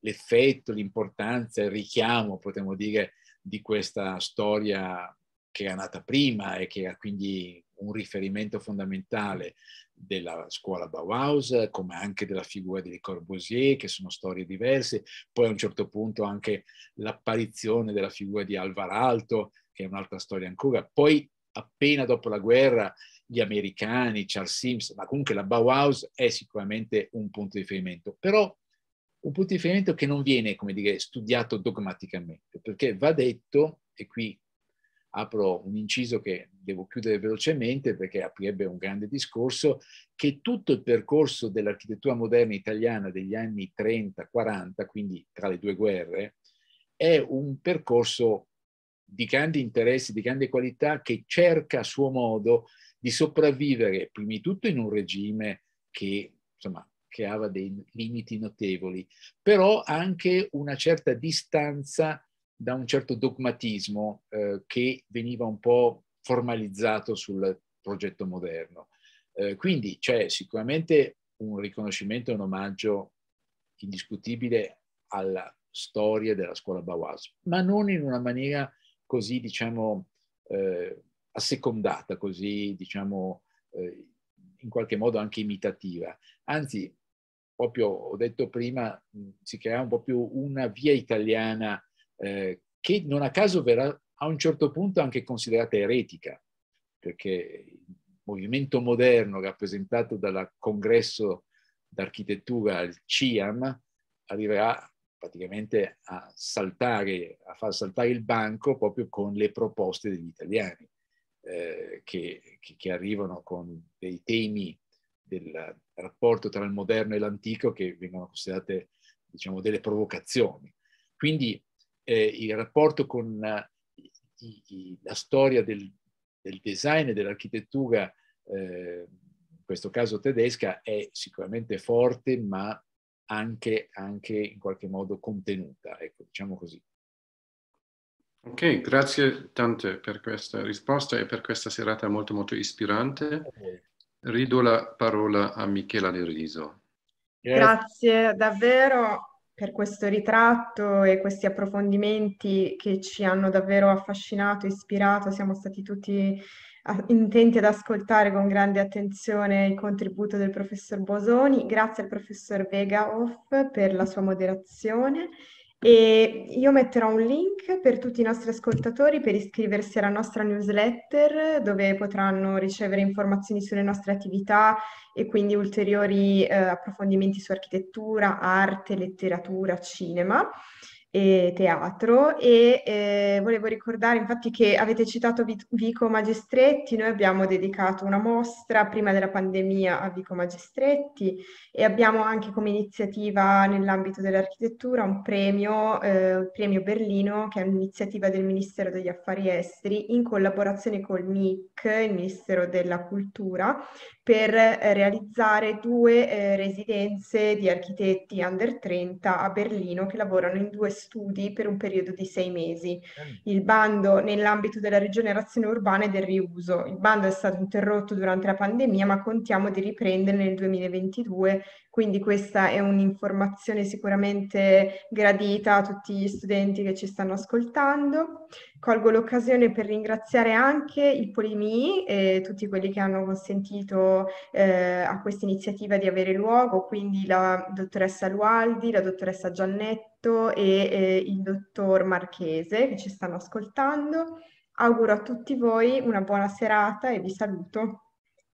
l'effetto, l'importanza, il richiamo, potremmo dire, di questa storia che era nata prima e che era quindi un riferimento fondamentale della scuola Bauhaus, come anche della figura di Le Corbusier, che sono storie diverse, poi a un certo punto anche l'apparizione della figura di Alvar Alto, che è un'altra storia ancora, poi appena dopo la guerra gli americani, Charles Sims, ma comunque la Bauhaus è sicuramente un punto di riferimento, però un punto di riferimento che non viene, come dire, studiato dogmaticamente, perché va detto, e qui apro un inciso che devo chiudere velocemente perché aprirebbe un grande discorso, che tutto il percorso dell'architettura moderna italiana degli anni 30-40, quindi tra le due guerre, è un percorso di grandi interessi, di grande qualità, che cerca a suo modo di sopravvivere, prima di tutto in un regime che insomma, creava dei limiti notevoli, però anche una certa distanza da un certo dogmatismo eh, che veniva un po' formalizzato sul progetto moderno. Eh, quindi c'è sicuramente un riconoscimento e un omaggio indiscutibile alla storia della scuola Bauhaus, ma non in una maniera così diciamo eh, assecondata, così diciamo eh, in qualche modo anche imitativa. Anzi, proprio ho detto prima, si crea un po' più una via italiana eh, che non a caso verrà a un certo punto anche considerata eretica, perché il movimento moderno rappresentato dal congresso d'architettura, il CIAM, arriverà praticamente a saltare, a far saltare il banco proprio con le proposte degli italiani eh, che, che, che, arrivano con dei temi del rapporto tra il moderno e l'antico che vengono considerate diciamo delle provocazioni. Quindi eh, il rapporto con uh, i, i, la storia del, del design e dell'architettura, eh, in questo caso tedesca, è sicuramente forte ma anche, anche in qualche modo contenuta, ecco, diciamo così. Ok, grazie tante per questa risposta e per questa serata molto molto ispirante. Rido la parola a Michela Del Riso. Grazie davvero per questo ritratto e questi approfondimenti che ci hanno davvero affascinato, ispirato, siamo stati tutti intenti ad ascoltare con grande attenzione il contributo del professor Bosoni. Grazie al professor Vegaoff per la sua moderazione. E io metterò un link per tutti i nostri ascoltatori per iscriversi alla nostra newsletter dove potranno ricevere informazioni sulle nostre attività e quindi ulteriori eh, approfondimenti su architettura, arte, letteratura, cinema e teatro e eh, volevo ricordare infatti che avete citato Vico Magistretti, noi abbiamo dedicato una mostra prima della pandemia a Vico Magistretti e abbiamo anche come iniziativa nell'ambito dell'architettura un premio, eh, il premio Berlino che è un'iniziativa del Ministero degli Affari Esteri in collaborazione col MIC, il Ministero della Cultura, per eh, realizzare due eh, residenze di architetti under 30 a Berlino che lavorano in due studi per un periodo di sei mesi. Il bando nell'ambito della rigenerazione urbana e del riuso. Il bando è stato interrotto durante la pandemia, ma contiamo di riprendere nel 2022 quindi questa è un'informazione sicuramente gradita a tutti gli studenti che ci stanno ascoltando. Colgo l'occasione per ringraziare anche il Polimi e tutti quelli che hanno consentito eh, a questa iniziativa di avere luogo, quindi la dottoressa Lualdi, la dottoressa Giannetto e eh, il dottor Marchese che ci stanno ascoltando. Auguro a tutti voi una buona serata e vi saluto.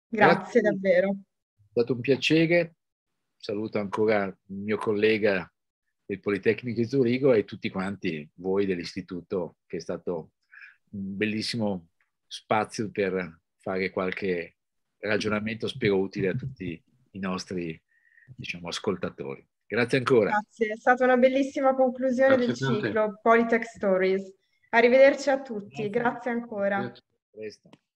Grazie. Grazie. davvero. È stato un piacere saluto ancora il mio collega del Politecnico di Zurigo e tutti quanti voi dell'istituto che è stato un bellissimo spazio per fare qualche ragionamento, spero utile a tutti i nostri diciamo, ascoltatori. Grazie ancora. Grazie, è stata una bellissima conclusione Grazie del ciclo Politech Stories. Arrivederci a tutti, grazie, grazie ancora. Grazie.